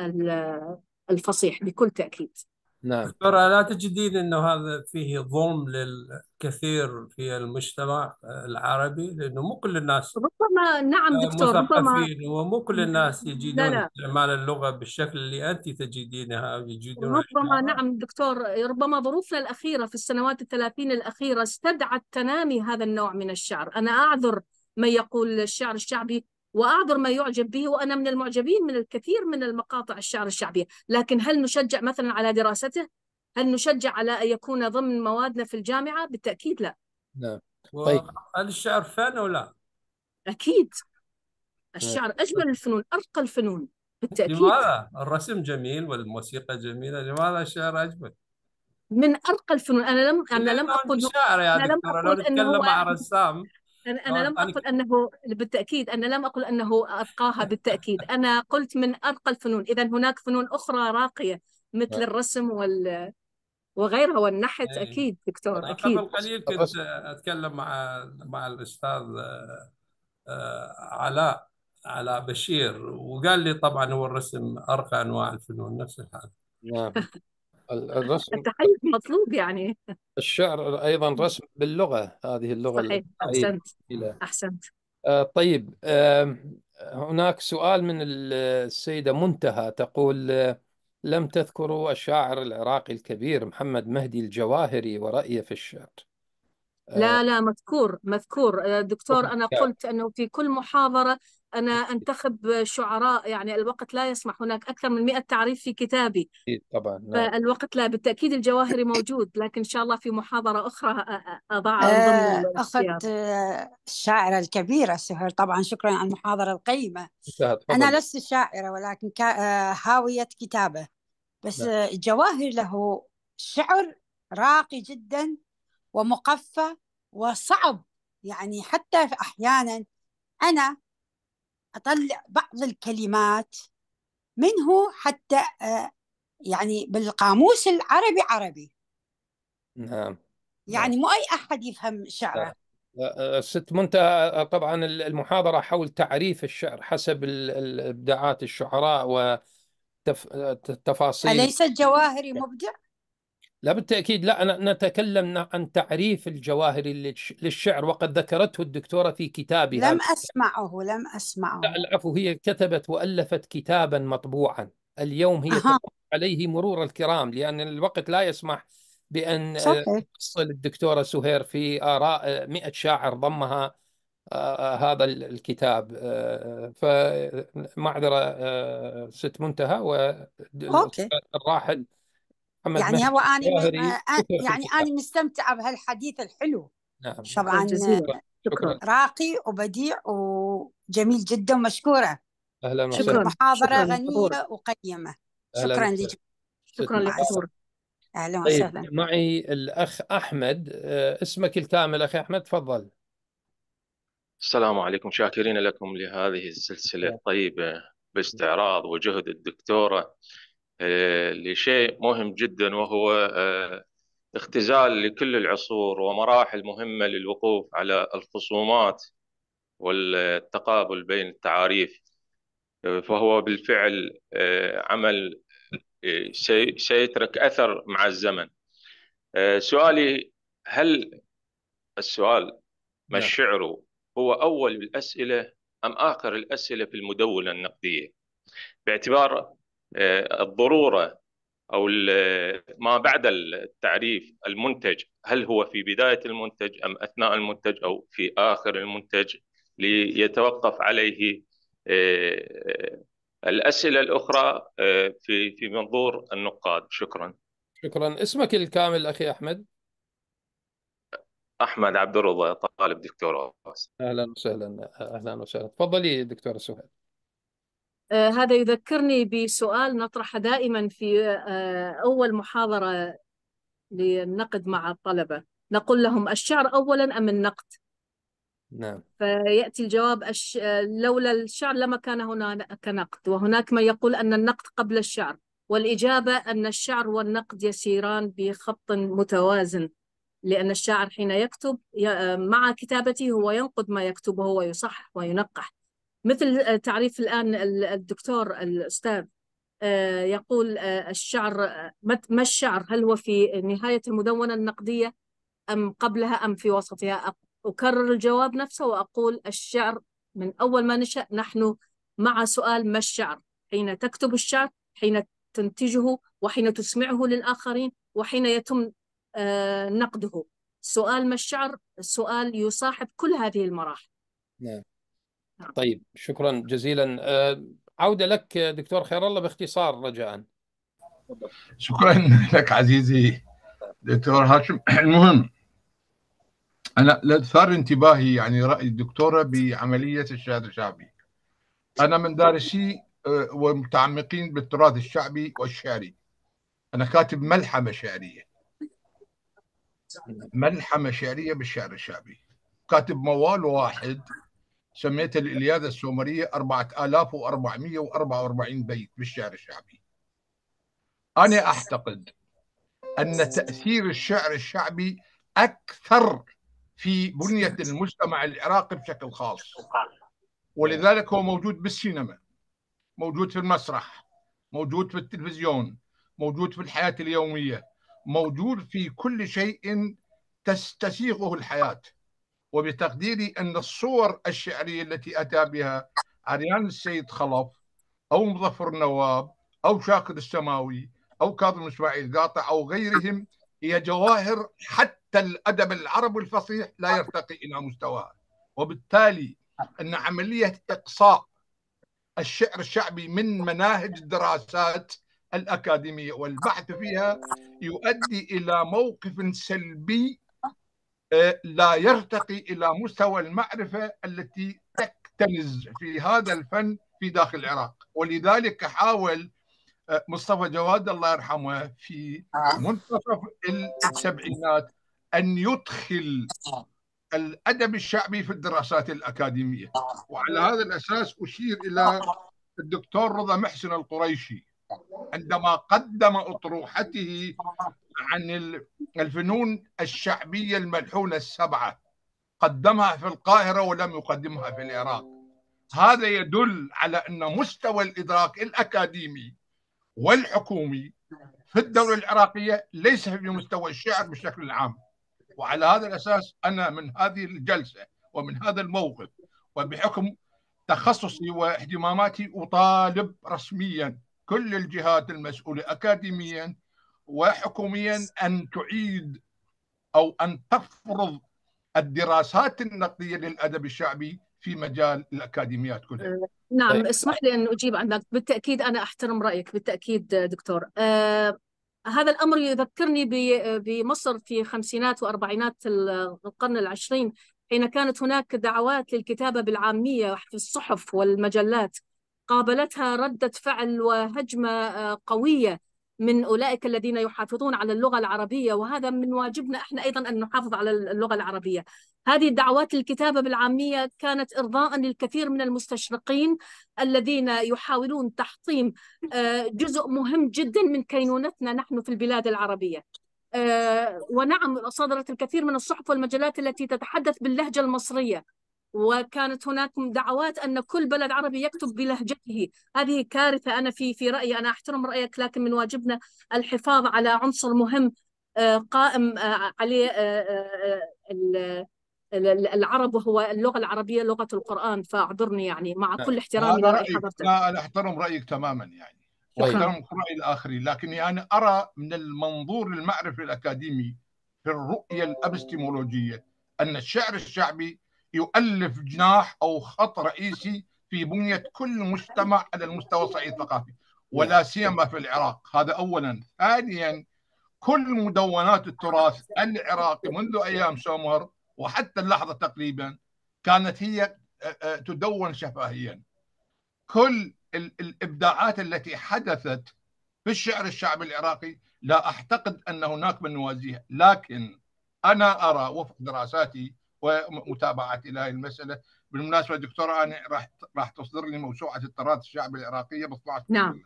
الفصيح بكل تأكيد نعم ترى لا تجدين انه هذا فيه ظلم للكثير في المجتمع آه، العربي لانه مو كل الناس ربما نعم آه، دكتور ربما ومو كل الناس يجيدون لا استعمال اللغه بالشكل اللي انت تجدينها يجيدون ربما نعم دكتور ربما ظروفنا الاخيره في السنوات الثلاثين الاخيره استدعت تنامي هذا النوع من الشعر انا اعذر من يقول الشعر الشعبي وأعذر ما يعجب به وأنا من المعجبين من الكثير من المقاطع الشعر الشعبية لكن هل نشجع مثلا على دراسته؟ هل نشجع على أن يكون ضمن موادنا في الجامعة؟ بالتأكيد لا نعم طيب هل الشعر فن ولا لا؟ أكيد طيب. الشعر أجمل الفنون أرقى الفنون بالتأكيد لماذا؟ الرسم جميل والموسيقى جميلة لماذا الشعر أجمل؟ من ارقى الفنون انا لم انا لم اقل انا لم اقل انه لو نتكلم مع رسام أنا, أنا آه، لم أقل أنه بالتأكيد أنا لم أقل أنه أرقاها بالتأكيد أنا قلت من أرقى الفنون إذا هناك فنون أخرى راقية مثل آه. الرسم وال وغيرها والنحت إيه. أكيد دكتور أكيد قبل قليل كنت أتكلم مع مع الأستاذ آه، علاء علاء بشير وقال لي طبعا هو الرسم أرقى أنواع الفنون نفس الحال نعم الرسم التحيز مطلوب يعني الشعر ايضا رسم باللغه هذه اللغه صحيح احسنت احسنت آه، طيب هناك سؤال من السيده منتهى تقول آه، لم تذكروا الشاعر العراقي الكبير محمد مهدي الجواهري ورأيه في الشعر آه، لا لا مذكور مذكور آه، دكتور أنا قلت أنه في كل محاضرة أنا أنتخب شعراء يعني الوقت لا يسمح هناك أكثر من 100 تعريف في كتابي إيه، طبعا نعم. الوقت لا بالتأكيد الجواهري موجود لكن إن شاء الله في محاضرة أخرى أضعها آه، ضمن آه اخذت الشاعرة الكبيرة سهر طبعا شكرا على المحاضرة القيمة أنا لست شاعرة ولكن هاوية كتابة بس نعم. الجواهر له شعر راقي جدا ومقفى وصعب يعني حتى أحيانا أنا أطلع بعض الكلمات منه حتى آه، يعني بالقاموس العربي عربي نعم يعني نعم. مو أي أحد يفهم شعره نعم. آه، آه، ست منتهى طبعا المحاضرة حول تعريف الشعر حسب إبداعات الشعراء وتفاصيل أليس الجواهري مبدع؟ لا بالتأكيد لا نتكلم عن تعريف الجواهر للشعر وقد ذكرته الدكتورة في كتابها لم أسمعه لم أسمعه لا العفو هي كتبت وألفت كتابا مطبوعا اليوم هي أه. عليه مرور الكرام لأن الوقت لا يسمح بأن تصل آه، الدكتورة سهير في آراء 100 آه، شاعر ضمها آه، هذا الكتاب فمعذرة ست منتهى والراحل أوكي. محمد يعني هو أنا آه، آه، يعني أنا مستمتعة بهالحديث الحلو نعم طبعا شكرا راقي وبديع وجميل جدا ومشكورة أهلا وسهلا شكرا محاضرة غنية وقيمة شكرا لك شكرا لك اهلا طيب، وسهلا طيب معي الاخ احمد آه، اسمك الكامل اخي احمد تفضل السلام عليكم شاكرين لكم لهذه السلسله الطيبه باستعراض وجهد الدكتوره آه، لشيء مهم جدا وهو آه، اختزال لكل العصور ومراحل مهمة للوقوف على الخصومات والتقابل بين التعاريف فهو بالفعل آه، عمل سيترك أثر مع الزمن سؤالي هل السؤال ما نعم. الشعر هو أول الأسئلة أم آخر الأسئلة في المدونة النقدية باعتبار آه، الضروره او آه، ما بعد التعريف المنتج هل هو في بدايه المنتج ام اثناء المنتج او في اخر المنتج ليتوقف عليه آه، الاسئله الاخرى في في منظور النقاد شكرا شكرا اسمك الكامل اخي احمد احمد عبد الرضا طالب دكتوراه اهلا وسهلا اهلا وسهلا تفضلي دكتور سهيل آه، هذا يذكرني بسؤال نطرحه دائما في آه، أول محاضرة للنقد مع الطلبة نقول لهم الشعر أولا أم النقد نعم فيأتي الجواب الش... لولا الشعر لما كان هناك نقد وهناك من يقول أن النقد قبل الشعر والإجابة أن الشعر والنقد يسيران بخط متوازن لأن الشاعر حين يكتب مع كتابته هو ينقد ما يكتبه ويصحح وينقح مثل آه، تعريف الآن الدكتور الأستاذ آه، يقول آه، الشعر ما الشعر هل هو في نهاية المدونة النقدية أم قبلها أم في وسطها أكرر الجواب نفسه وأقول الشعر من أول ما نشأ نحن مع سؤال ما الشعر حين تكتب الشعر حين تنتجه وحين تسمعه للآخرين وحين يتم نقده سؤال ما الشعر سؤال يصاحب كل هذه المراحل نعم. نعم. طيب شكرا جزيلا آه، عودة لك دكتور خير الله باختصار رجاء شكرا لك عزيزي دكتور هاشم المهم أنا لأثار انتباهي يعني رأي الدكتورة بعملية الشهادة الشعبي أنا من دارسي آه، ومتعمقين بالتراث الشعبي والشعري أنا كاتب ملحمة شعرية نعم. ملحمة شعرية بالشعر الشعبي كاتب موال واحد سميت الإلياذة السومرية 4444 بيت بالشعر الشعبي أنا أعتقد أن تأثير الشعر الشعبي أكثر في بنية المجتمع العراقي بشكل خاص ولذلك هو موجود بالسينما موجود في المسرح موجود في التلفزيون موجود في الحياة اليومية موجود في كل شيء تستسيغه الحياه وبتقديري أن الصور الشعرية التي أتى بها عريان السيد خلف أو مظفر النواب أو شاكر السماوي أو كاظم إسماعيل قاطع أو غيرهم هي جواهر حتى الأدب العربي الفصيح لا يرتقي إلى مستواها وبالتالي أن عملية إقصاء الشعر الشعبي من مناهج الدراسات الأكاديمية والبحث فيها يؤدي إلى موقف سلبي لا يرتقي الى مستوى المعرفه التي تكتنز في هذا الفن في داخل العراق ولذلك حاول آه، مصطفى جواد الله يرحمه في منتصف السبعينات ان يدخل الادب الشعبي في الدراسات الاكاديميه وعلى هذا الاساس اشير الى الدكتور رضا محسن القريشي عندما قدم أطروحته عن الفنون الشعبية الملحونة السبعة قدمها في القاهرة ولم يقدمها في العراق هذا يدل على أن مستوى الإدراك الأكاديمي والحكومي في الدولة العراقية ليس في مستوى الشعر بشكل عام وعلى هذا الأساس أنا من هذه الجلسة ومن هذا الموقف وبحكم تخصصي واهتماماتي أطالب رسميا كل الجهات المسؤولة أكاديميا وحكوميا أن تعيد أو أن تفرض الدراسات النقدية للأدب الشعبي في مجال الأكاديميات كلها نعم طيب. اسمح لي أن أجيب عنك بالتأكيد أنا أحترم رأيك بالتأكيد دكتور آه هذا الأمر يذكرني بمصر في خمسينات وأربعينات القرن العشرين حين كانت هناك دعوات للكتابة بالعامية في الصحف والمجلات قابلتها ردة فعل وهجمة آه، قوية من أولئك الذين يحافظون على اللغة العربية وهذا من واجبنا إحنا أيضا أن نحافظ على اللغة العربية هذه الدعوات الكتابة بالعامية كانت إرضاء للكثير من المستشرقين الذين يحاولون تحطيم آه، جزء مهم جدا من كينونتنا نحن في البلاد العربية آه، ونعم صدرت الكثير من الصحف والمجلات التي تتحدث باللهجة المصرية وكانت هناك دعوات ان كل بلد عربي يكتب بلهجته هذه كارثه انا في في رايي انا احترم رايك لكن من واجبنا الحفاظ على عنصر مهم آه، قائم آه، عليه آه، العرب وهو اللغه العربيه لغه القران فاعذرني يعني مع نعم. كل احترامي لحضرتك انا احترم رايك تماما يعني واحترم راي الاخرين لكني انا ارى من المنظور المعرفي الاكاديمي في الرؤيه الابستيمولوجيه ان الشعر الشعبي يؤلف جناح او خط رئيسي في بنيه كل مجتمع على المستوى الصعيد الثقافي ولا سيما في العراق هذا اولا ثانيا كل مدونات التراث العراقي منذ ايام سومر وحتى اللحظه تقريبا كانت هي آه، آه، تدون شفاهيا كل الابداعات التي حدثت في الشعر الشعبي العراقي لا اعتقد ان هناك من يوازيها لكن انا ارى وفق دراساتي ومتابعه الى المساله بالمناسبه دكتوره انا راح راح تصدر لي موسوعه التراث الشعبي العراقيه ب 12 نعم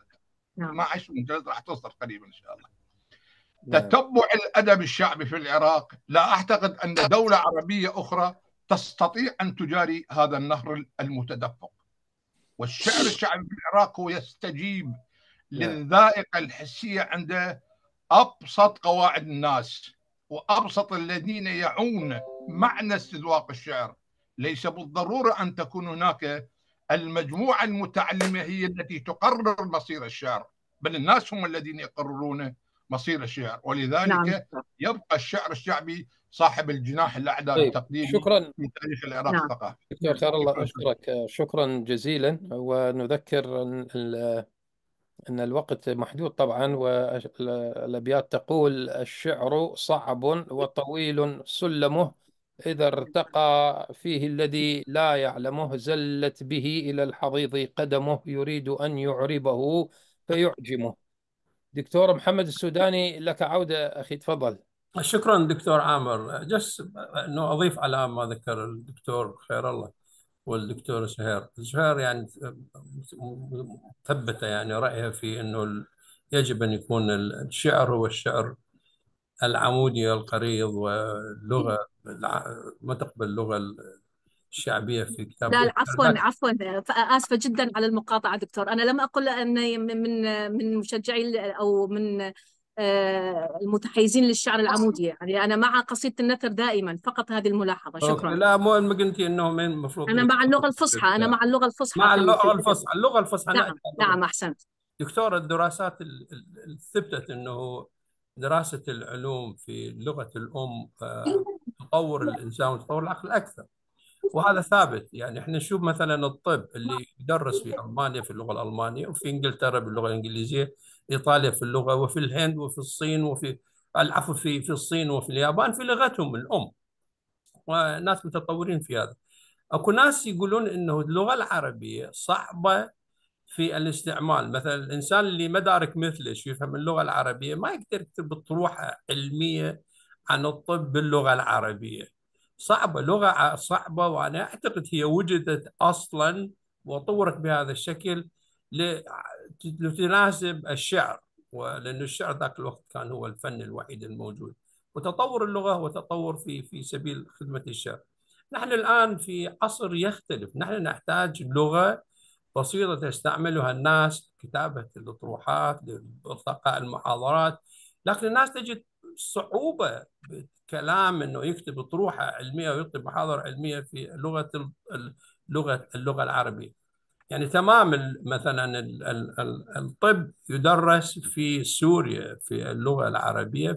نعم 12 مجلد راح تصدر قريبا ان شاء الله نعم. تتبع الادب الشعبي في العراق لا اعتقد ان دوله عربيه اخرى تستطيع ان تجاري هذا النهر المتدفق والشعر الشعبي في العراق هو يستجيب نعم. للذائقه الحسيه عند ابسط قواعد الناس وابسط الذين يعون معنى استذواق الشعر ليس بالضرورة أن تكون هناك المجموعة المتعلمة هي التي تقرر مصير الشعر بل الناس هم الذين يقررون مصير الشعر ولذلك نعم. يبقى الشعر الشعبي صاحب الجناح الاعلى طيب. التقديمي شكرا في تاريخ العراق نعم. الثقافي دكتور خير الله اشكرك شكرا جزيلا ونذكر ان الوقت محدود طبعا والابيات تقول الشعر صعب وطويل سلمه إذا ارتقى فيه الذي لا يعلمه زلت به إلى الحضيض قدمه يريد أن يعربه فيعجمه دكتور محمد السوداني لك عودة أخي تفضل شكرا دكتور عامر جس انه اضيف على ما ذكر الدكتور خير الله والدكتور سهير سهير يعني مثبته يعني رايها في انه يجب ان يكون الشعر هو الشعر العمودي القريض واللغة ما تقبل اللغة الشعبية في كتاب لا عفوا عفوا آسفة جدا على المقاطعة دكتور أنا لم أقل أني من من مشجعي أو من آه، المتحيزين للشعر العمودي يعني انا مع قصيده النثر دائما فقط هذه الملاحظه شكرا لا مو ما قلتي انه من المفروض انا مع اللغه الفصحى انا مع اللغه الفصحى مع اللغه الفصحى اللغه الفصحى نعم نعم احسنت دكتور الدراسات ثبتت انه دراسه العلوم في لغه الام آه، تطور الانسان وتطور العقل اكثر وهذا ثابت يعني احنا نشوف مثلا الطب اللي يدرس في المانيا في اللغه الالمانيه وفي انجلترا باللغه الانجليزيه ايطاليا في اللغه وفي الهند وفي الصين وفي العفو في في الصين وفي اليابان في لغتهم الام وناس متطورين في هذا اكو ناس يقولون انه اللغه العربيه صعبه في الاستعمال مثلا الانسان اللي مدارك مثلش يفهم اللغه العربيه ما يقدر يكتب طروحه علميه عن الطب باللغه العربيه صعبه لغه صعبه وانا اعتقد هي وجدت اصلا وطورت بهذا الشكل لتناسب الشعر ولأن الشعر ذاك الوقت كان هو الفن الوحيد الموجود وتطور اللغة هو تطور في في سبيل خدمة الشعر نحن الآن في عصر يختلف نحن نحتاج لغة بسيطة تستعملها الناس كتابة الأطروحات لإلقاء المحاضرات لكن الناس تجد صعوبة بالكلام أنه يكتب أطروحة علمية ويكتب محاضرة علمية في لغة اللغة اللغة العربية يعني تمام مثلا الطب يدرس في سوريا في اللغة العربية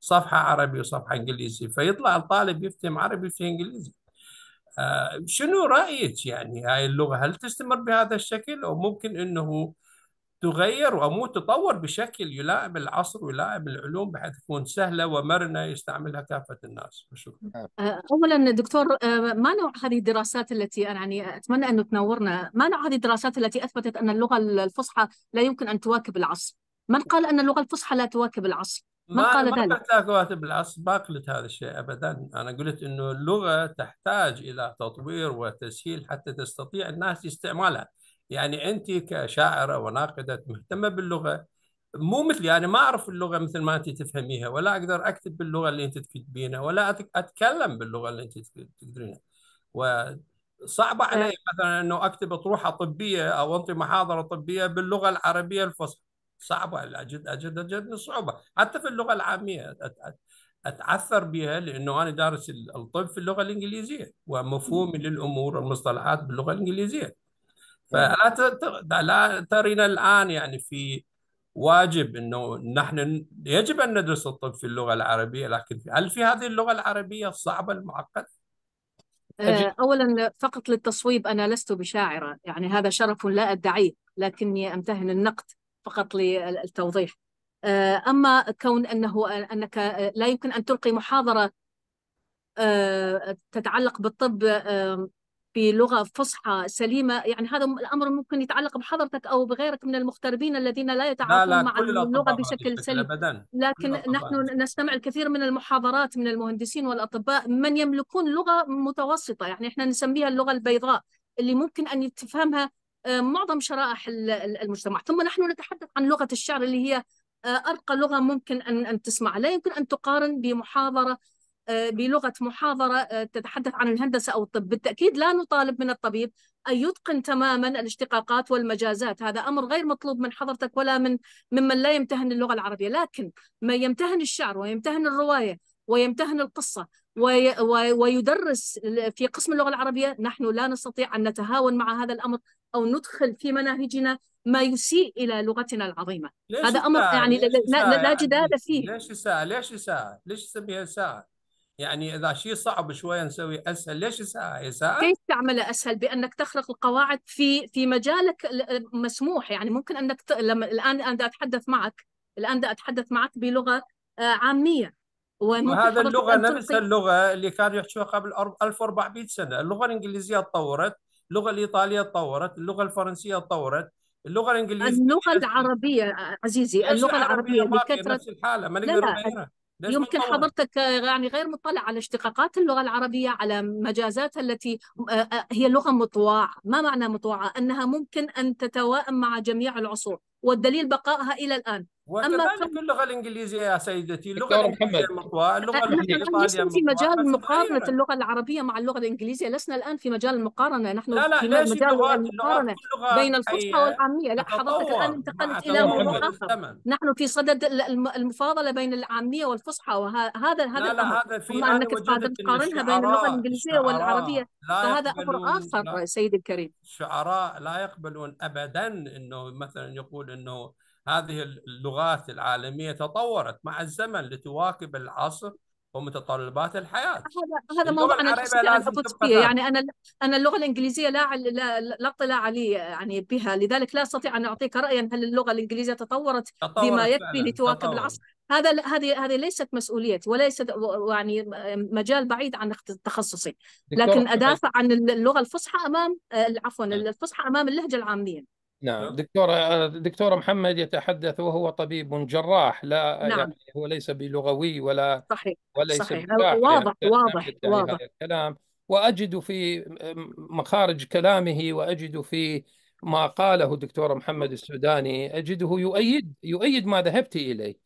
فصفحة عربي وصفحة إنجليزي فيطلع الطالب يفتهم عربي في إنجليزي شنو رأيك يعني هاي اللغة هل تستمر بهذا الشكل أو ممكن أنه تغير أو تطور بشكل يلائم العصر ويلائم العلوم بحيث تكون سهلة ومرنة يستعملها كافة الناس شكرا نعم. آه، أولا دكتور آه، ما نوع هذه الدراسات التي أنا يعني أتمنى أن تنورنا ما نوع هذه الدراسات التي أثبتت أن اللغة الفصحى لا يمكن أن تواكب العصر من قال أن اللغة الفصحى لا تواكب العصر ما, ما قال ذلك ما كواتب العصر ما قلت هذا الشيء ابدا انا قلت انه اللغه تحتاج الى تطوير وتسهيل حتى تستطيع الناس استعمالها يعني انت كشاعره وناقده مهتمه باللغه مو مثلي يعني انا ما اعرف اللغه مثل ما انت تفهميها ولا اقدر اكتب باللغه اللي انت تكتبينها ولا اتكلم باللغه اللي انت تقدرينها وصعب آه. علي مثلا انه اكتب اطروحه طبيه او انطي محاضره طبيه باللغه العربيه الفصحى صعبة أجد أجد أجد صعوبة حتى في اللغة العامية أتعثر بها لأنه أنا دارس الطب في اللغة الإنجليزية ومفهومي للأمور والمصطلحات باللغة الإنجليزية فلا لا ترينا الآن يعني في واجب انه نحن يجب ان ندرس الطب في اللغه العربيه لكن هل في هذه اللغه العربيه الصعبه المعقده؟ آه، اولا فقط للتصويب انا لست بشاعره يعني هذا شرف لا ادعيه لكني امتهن النقد فقط للتوضيح آه، أما كون أنه أنك لا يمكن أن تلقي محاضرة آه، تتعلق بالطب آه، بلغة فصحى سليمة يعني هذا الأمر ممكن يتعلق بحضرتك أو بغيرك من المغتربين الذين لا يتعاملون مع اللغة بشكل سليم أبداً. لكن نحن نستمع الكثير من المحاضرات من المهندسين والأطباء من يملكون لغة متوسطة يعني إحنا نسميها اللغة البيضاء اللي ممكن أن تفهمها آه، معظم شرائح المجتمع ثم نحن نتحدث عن لغة الشعر اللي هي آه، أرقى لغة ممكن أن أن تسمع لا يمكن أن تقارن بمحاضرة آه، بلغة محاضرة تتحدث عن الهندسة أو الطب بالتأكيد لا نطالب من الطبيب أن يتقن تماما الاشتقاقات والمجازات هذا أمر غير مطلوب من حضرتك ولا من ممن لا يمتهن اللغة العربية لكن من يمتهن الشعر ويمتهن الرواية ويمتهن القصة وي ويدرس في قسم اللغة العربية نحن لا نستطيع أن نتهاون مع هذا الأمر أو ندخل في مناهجنا ما يسيء إلى لغتنا العظيمة هذا أمر يعني لا, لا, لا جدال فيه ليش ساعة ليش ساعة ليش سميها ساعة يعني اذا شيء صعب شويه نسوي اسهل ليش ساعة ساعة كيف تعمل اسهل بانك تخلق القواعد في في مجالك مسموح يعني ممكن انك ت... لما الان انا اتحدث معك الان اتحدث معك بلغه آه، عاميه وهذا اللغة نفس اللغة اللي كانوا يحكوها قبل 1400 سنة اللغة الإنجليزية تطورت اللغة الإيطالية تطورت اللغة الفرنسية تطورت اللغة الإنجليزية اللغة العربية عزيزي اللغة العربية بكثرة نفس الحالة ما نقدر نغيرها يمكن مطلع. حضرتك يعني غير مطلع على اشتقاقات اللغة العربية على مجازاتها التي آه، آه، هي لغة مطوعة ما معنى مطوعة أنها ممكن أن تتوائم مع جميع العصور والدليل بقائها إلى الآن وكذلك اللغه الانجليزيه يا سيدتي اللغه الانجليزيه مقوى اللغه نحن لسنا في مجال مقارنه اللغه العربيه مع اللغه الانجليزيه لسنا الان في مجال المقارنه نحن لا لا في مجال المقارنه بين الفصحى والعاميه لا حضرتك الان انتقلت الى موضوع اخر نحن في صدد المفاضله بين العاميه والفصحى وهذا هذا لا لا هذا في انك تقارنها بين اللغه الانجليزيه والعربيه فهذا امر اخر سيدي الكريم شعراء لا يقبلون ابدا انه مثلا يقول انه هذه اللغات العالمية تطورت مع الزمن لتواكب العصر ومتطلبات الحياة هذا هذا موضوع أنا لازم فيه يعني أنا أنا اللغة الإنجليزية لا لا لا اطلاع علي يعني بها لذلك لا أستطيع أن أعطيك رأيا هل اللغة الإنجليزية تطورت, تطورت بما يكفي لتواكب تطورت. العصر هذا هذه هذه ليست مسؤوليتي وليست يعني مجال بعيد عن تخصصي لكن أدافع عن اللغة الفصحى أمام آه، عفوا إيه. الفصحى أمام اللهجة العامية نعم. نعم دكتور دكتور محمد يتحدث وهو طبيب جراح لا يعني نعم. يعني هو ليس بلغوي ولا صحيح وليس صحيح واضح يعني واضح واضح الكلام واجد في مخارج كلامه واجد في ما قاله الدكتور محمد السوداني اجده يؤيد يؤيد ما ذهبت اليه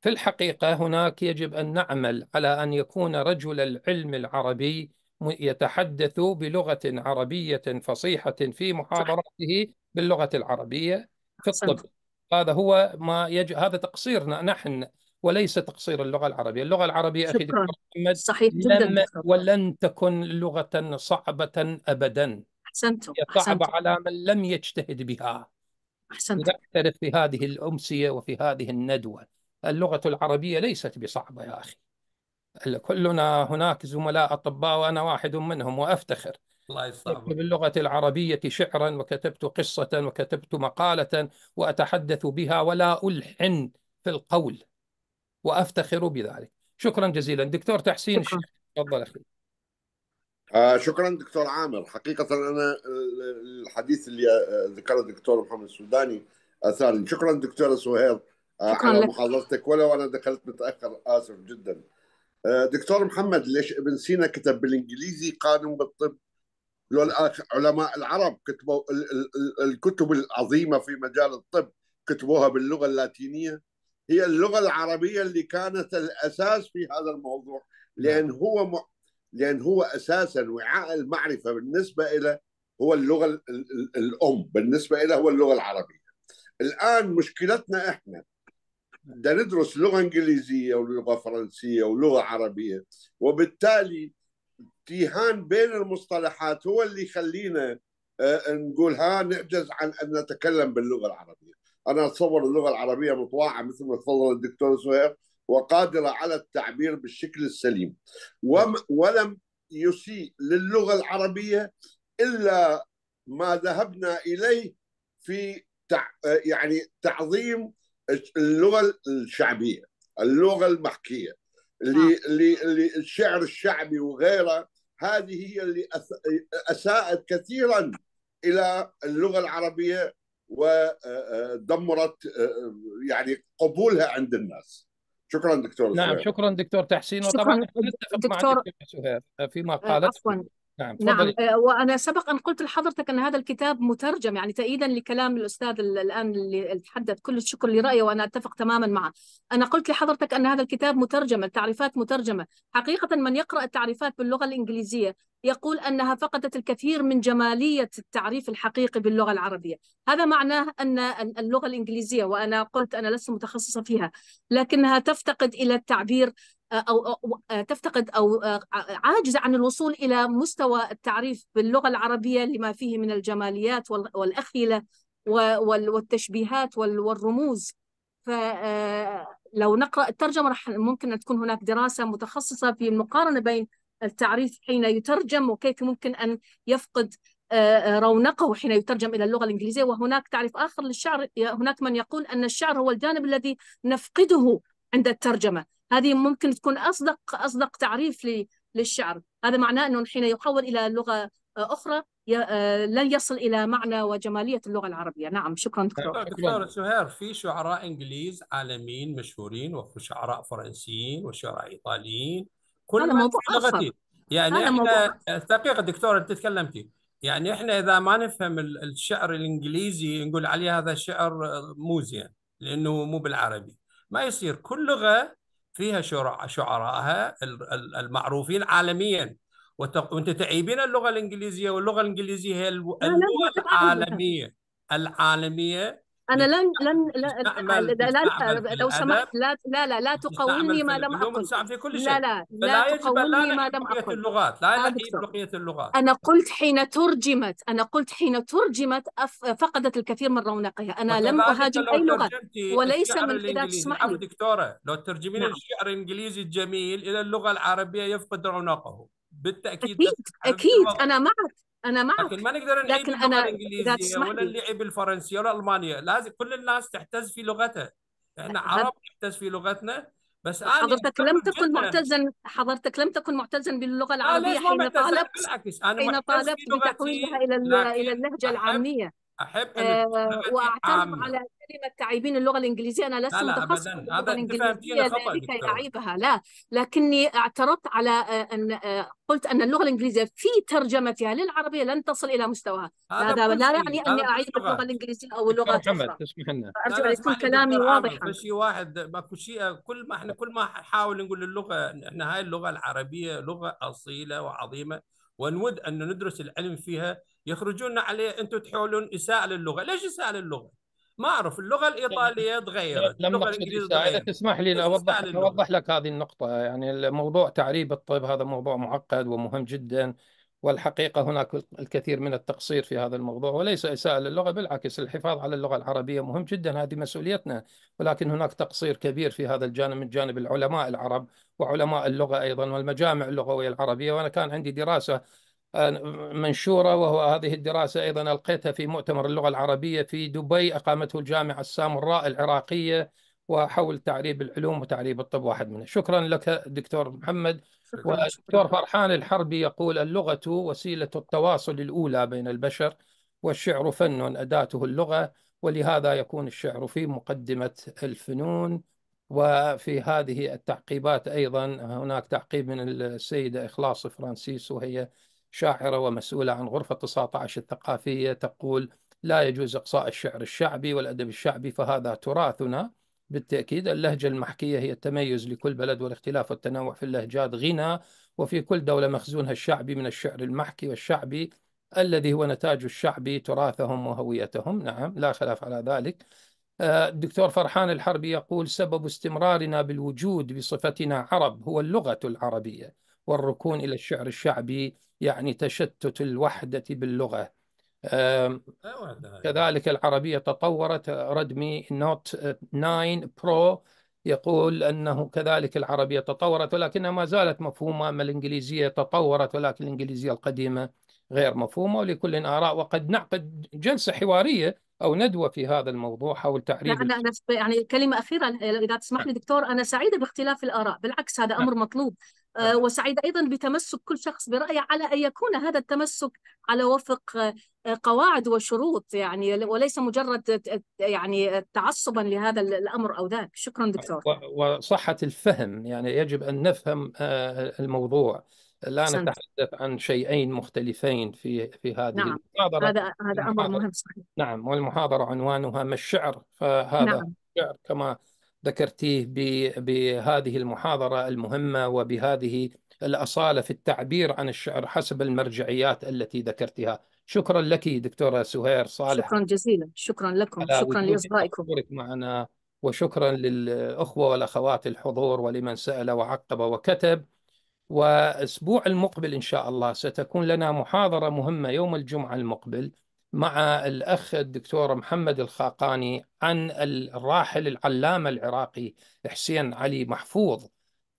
في الحقيقه هناك يجب ان نعمل على ان يكون رجل العلم العربي يتحدث بلغه عربيه فصيحه في محاضراته باللغه العربيه في الطب هذا هو ما يجب هذا تقصيرنا نحن وليس تقصير اللغه العربيه، اللغه العربيه اخي دكتور محمد صحيح جدا لم ولن تكن لغه صعبه ابدا احسنتم صعبه على من لم يجتهد بها احسنتم نعترف بهذه الامسيه وفي هذه الندوه اللغه العربيه ليست بصعبه يا اخي كلنا هناك زملاء اطباء وانا واحد منهم وافتخر الله باللغة العربية شعرا وكتبت قصة وكتبت مقالة وأتحدث بها ولا ألحن في القول وأفتخر بذلك شكرا جزيلا دكتور تحسين تفضل أخي آه شكرا دكتور عامر حقيقة أنا الحديث اللي ذكره الدكتور محمد السوداني أثار شكرا دكتور سهير آه، على محاضرتك ولو أنا دخلت متأخر آسف جدا آه، دكتور محمد ليش ابن سينا كتب بالإنجليزي قانون بالطب علماء العرب كتبوا الكتب العظيمه في مجال الطب كتبوها باللغه اللاتينيه هي اللغه العربيه اللي كانت الاساس في هذا الموضوع نعم. لان هو م... لان هو اساسا وعاء المعرفه بالنسبه له هو اللغه ال... ال... الام بالنسبه له هو اللغه العربيه الان مشكلتنا احنا نعم. بدنا ندرس لغه انجليزيه ولغه فرنسيه ولغه عربيه وبالتالي تيهان بين المصطلحات هو اللي يخلينا آه، نقول ها نعجز عن ان نتكلم باللغه العربيه انا اتصور اللغه العربيه مطواعه مثل ما تفضل الدكتور سهير وقادره على التعبير بالشكل السليم ولم يسيء للغه العربيه الا ما ذهبنا اليه في تع... آه، يعني تعظيم اللغه الشعبيه اللغه المحكيه نعم. للشعر الشعبي وغيره هذه هي اللي اساءت كثيرا الى اللغه العربيه ودمرت يعني قبولها عند الناس شكرا دكتور نعم سهير. شكرا دكتور تحسين وطبعا شكرا دكتور نتفق معك فيما آه، قالت عفوا نعم نعم آه، وانا سبق ان قلت لحضرتك ان هذا الكتاب مترجم يعني تأييدا لكلام الاستاذ الان اللي تحدث كل الشكر لرايه وانا اتفق تماما معه. انا قلت لحضرتك ان هذا الكتاب مترجم، التعريفات مترجمه، حقيقه من يقرا التعريفات باللغه الانجليزيه يقول انها فقدت الكثير من جماليه التعريف الحقيقي باللغه العربيه، هذا معناه ان اللغه الانجليزيه وانا قلت انا لست متخصصه فيها، لكنها تفتقد الى التعبير أو تفتقد أو آه، عاجزة عن الوصول إلى مستوى التعريف باللغة العربية لما فيه من الجماليات والأخيلة والتشبيهات والرموز فلو آه، نقرأ الترجمة رح ممكن أن تكون هناك دراسة متخصصة في المقارنة بين التعريف حين يترجم وكيف ممكن أن يفقد آه، رونقه حين يترجم الى اللغه الانجليزيه وهناك تعريف اخر للشعر هناك من يقول ان الشعر هو الجانب الذي نفقده عند الترجمه هذه ممكن تكون أصدق أصدق تعريف للشعر هذا معناه أنه حين يحول إلى لغة أخرى آه، لن يصل إلى معنى وجمالية اللغة العربية نعم شكرا دكتور آه، دكتور سهير في شعراء إنجليز عالمين مشهورين وشعراء فرنسيين وشعراء إيطاليين كل هذا موضوع لغتي يعني احنا موضوع. دقيقة دكتور انت تكلمتي يعني احنا اذا ما نفهم الشعر الانجليزي نقول عليه هذا شعر آه، زين لانه مو بالعربي ما يصير كل لغه فيها شعراءها المعروفين عالميا وانت تعيبين اللغه الانجليزيه واللغه الانجليزيه هي اللغه العالميه العالميه انا لن لن لن, لن لو سمحت لا لا لا, لا تقولني ما لم اقل في كل شيء. لا لا لا, لا تقولني ما لم اقل اللغات لا نحيي آه، بقيه اللغات انا قلت حين ترجمت انا قلت حين ترجمت فقدت الكثير من رونقها انا طيب، لم اهاجم اي لغه وليس من اذا تسمح لي دكتوره لو ترجمين نعم. الشعر الانجليزي الجميل الى اللغه العربيه يفقد رونقه بالتاكيد اكيد اكيد انا معك انا معك لكن ما نقدر نعيد لكن اللغه الانجليزيه ولا اللعب الفرنسيه ولا المانيا لازم كل الناس تحتز في لغتها احنا يعني عرب نحتز في لغتنا بس انا حضرتك لم تكن معتزا حضرتك لم تكن معتزا باللغه آه، العربيه حين طالبت حين طالبت بتحويلها الى الى اللهجه العاميه احب أه واعترض على كلمه تعيبين اللغه الانجليزيه انا لست متخصصه في اللغه الانجليزيه ذلك يعيبها لا لكني اعترضت على آه، ان آه، قلت ان اللغه الانجليزيه في ترجمتها للعربيه لن تصل الى مستواها هذا لا, لا يعني اني اعيب اللغه الانجليزيه او اللغه الاخرى تسمح ارجو ان يكون كلامي واضحا شيء واحد ماكو شيء كل ما احنا كل ما نحاول نقول اللغه احنا هاي اللغه العربيه لغه اصيله وعظيمه ونود ان ندرس العلم فيها يخرجون عليه انتم تحولون اساءه للغه، ليش اساءه للغه؟ ما اعرف اللغه الايطاليه يعني تغيرت، اللغه الانجليزيه تغيرت. اذا تسمح لي اوضح اوضح لك هذه النقطه، يعني الموضوع تعريب الطب هذا موضوع معقد ومهم جدا والحقيقه هناك الكثير من التقصير في هذا الموضوع وليس اساءه للغه بالعكس الحفاظ على اللغه العربيه مهم جدا هذه مسؤوليتنا ولكن هناك تقصير كبير في هذا الجانب من جانب العلماء العرب وعلماء اللغه ايضا والمجامع اللغويه العربيه وانا كان عندي دراسه منشورة وهو هذه الدراسة أيضا ألقيتها في مؤتمر اللغة العربية في دبي أقامته الجامعة السامراء العراقية وحول تعريب العلوم وتعريب الطب واحد منه شكرا لك دكتور محمد والدكتور فرحان الحربي يقول اللغة وسيلة التواصل الأولى بين البشر والشعر فن أداته اللغة ولهذا يكون الشعر في مقدمة الفنون وفي هذه التعقيبات أيضا هناك تعقيب من السيدة إخلاص فرانسيس وهي شاعرة ومسؤولة عن غرفة 19 الثقافية تقول لا يجوز إقصاء الشعر الشعبي والأدب الشعبي فهذا تراثنا بالتأكيد اللهجة المحكية هي التميز لكل بلد والاختلاف والتنوع في اللهجات غنى وفي كل دولة مخزونها الشعبي من الشعر المحكي والشعبي الذي هو نتاج الشعبي تراثهم وهويتهم نعم لا خلاف على ذلك آه، الدكتور فرحان الحربي يقول سبب استمرارنا بالوجود بصفتنا عرب هو اللغة العربية والركون إلى الشعر الشعبي يعني تشتت الوحدة باللغة كذلك العربية تطورت ردمي نوت 9 برو يقول أنه كذلك العربية تطورت ولكنها ما زالت مفهومة أما الإنجليزية تطورت ولكن الإنجليزية القديمة غير مفهومة ولكل آراء وقد نعقد جلسة حوارية أو ندوة في هذا الموضوع حول تعريف لا يعني أنا يعني كلمة أخيرة إذا تسمح لي نعم. دكتور أنا سعيدة باختلاف الآراء بالعكس هذا أمر نعم. مطلوب آه، نعم. وسعيدة أيضا بتمسك كل شخص برأيه على أن يكون هذا التمسك على وفق آه، آه، قواعد وشروط يعني وليس مجرد يعني تعصبا لهذا الأمر أو ذاك شكرا دكتور وصحة الفهم يعني يجب أن نفهم الموضوع لا نتحدث عن شيئين مختلفين في في هذه نعم. المحاضرة هذا هذا أمر مهم صحيح نعم والمحاضرة عنوانها ما الشعر فهذا نعم. الشعر كما ذكرتيه بهذه المحاضرة المهمة وبهذه الأصالة في التعبير عن الشعر حسب المرجعيات التي ذكرتها شكرا لك دكتورة سهير صالح شكرا جزيلا شكرا لكم شكرا لاصدائكم. معنا وشكرا للأخوة والأخوات الحضور ولمن سأل وعقب وكتب وأسبوع المقبل إن شاء الله ستكون لنا محاضرة مهمة يوم الجمعة المقبل مع الأخ الدكتور محمد الخاقاني عن الراحل العلامة العراقي حسين علي محفوظ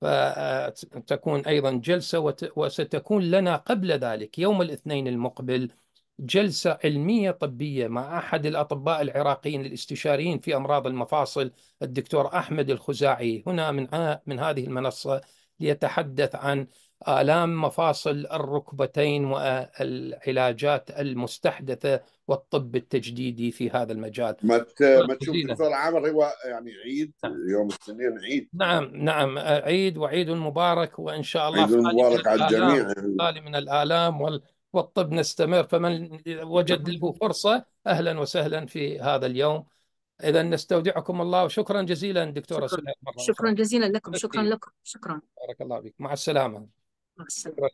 فتكون أيضا جلسة وستكون لنا قبل ذلك يوم الاثنين المقبل جلسة علمية طبية مع أحد الأطباء العراقيين الاستشاريين في أمراض المفاصل الدكتور أحمد الخزاعي هنا من من هذه المنصة ليتحدث عن آلام مفاصل الركبتين والعلاجات المستحدثة والطب التجديدي في هذا المجال ما ما تشوف دكتور عامر هو يعني عيد نعم. يوم الاثنين عيد نعم نعم عيد وعيد مبارك وان شاء الله عيد مبارك على الجميع خالي من الالام والطب نستمر فمن وجد له فرصه اهلا وسهلا في هذا اليوم اذا نستودعكم الله وشكرا جزيلا دكتوره شكرا, شكرا جزيلا لكم شكرا لكم شكرا بارك الله فيك مع السلامه Awesome.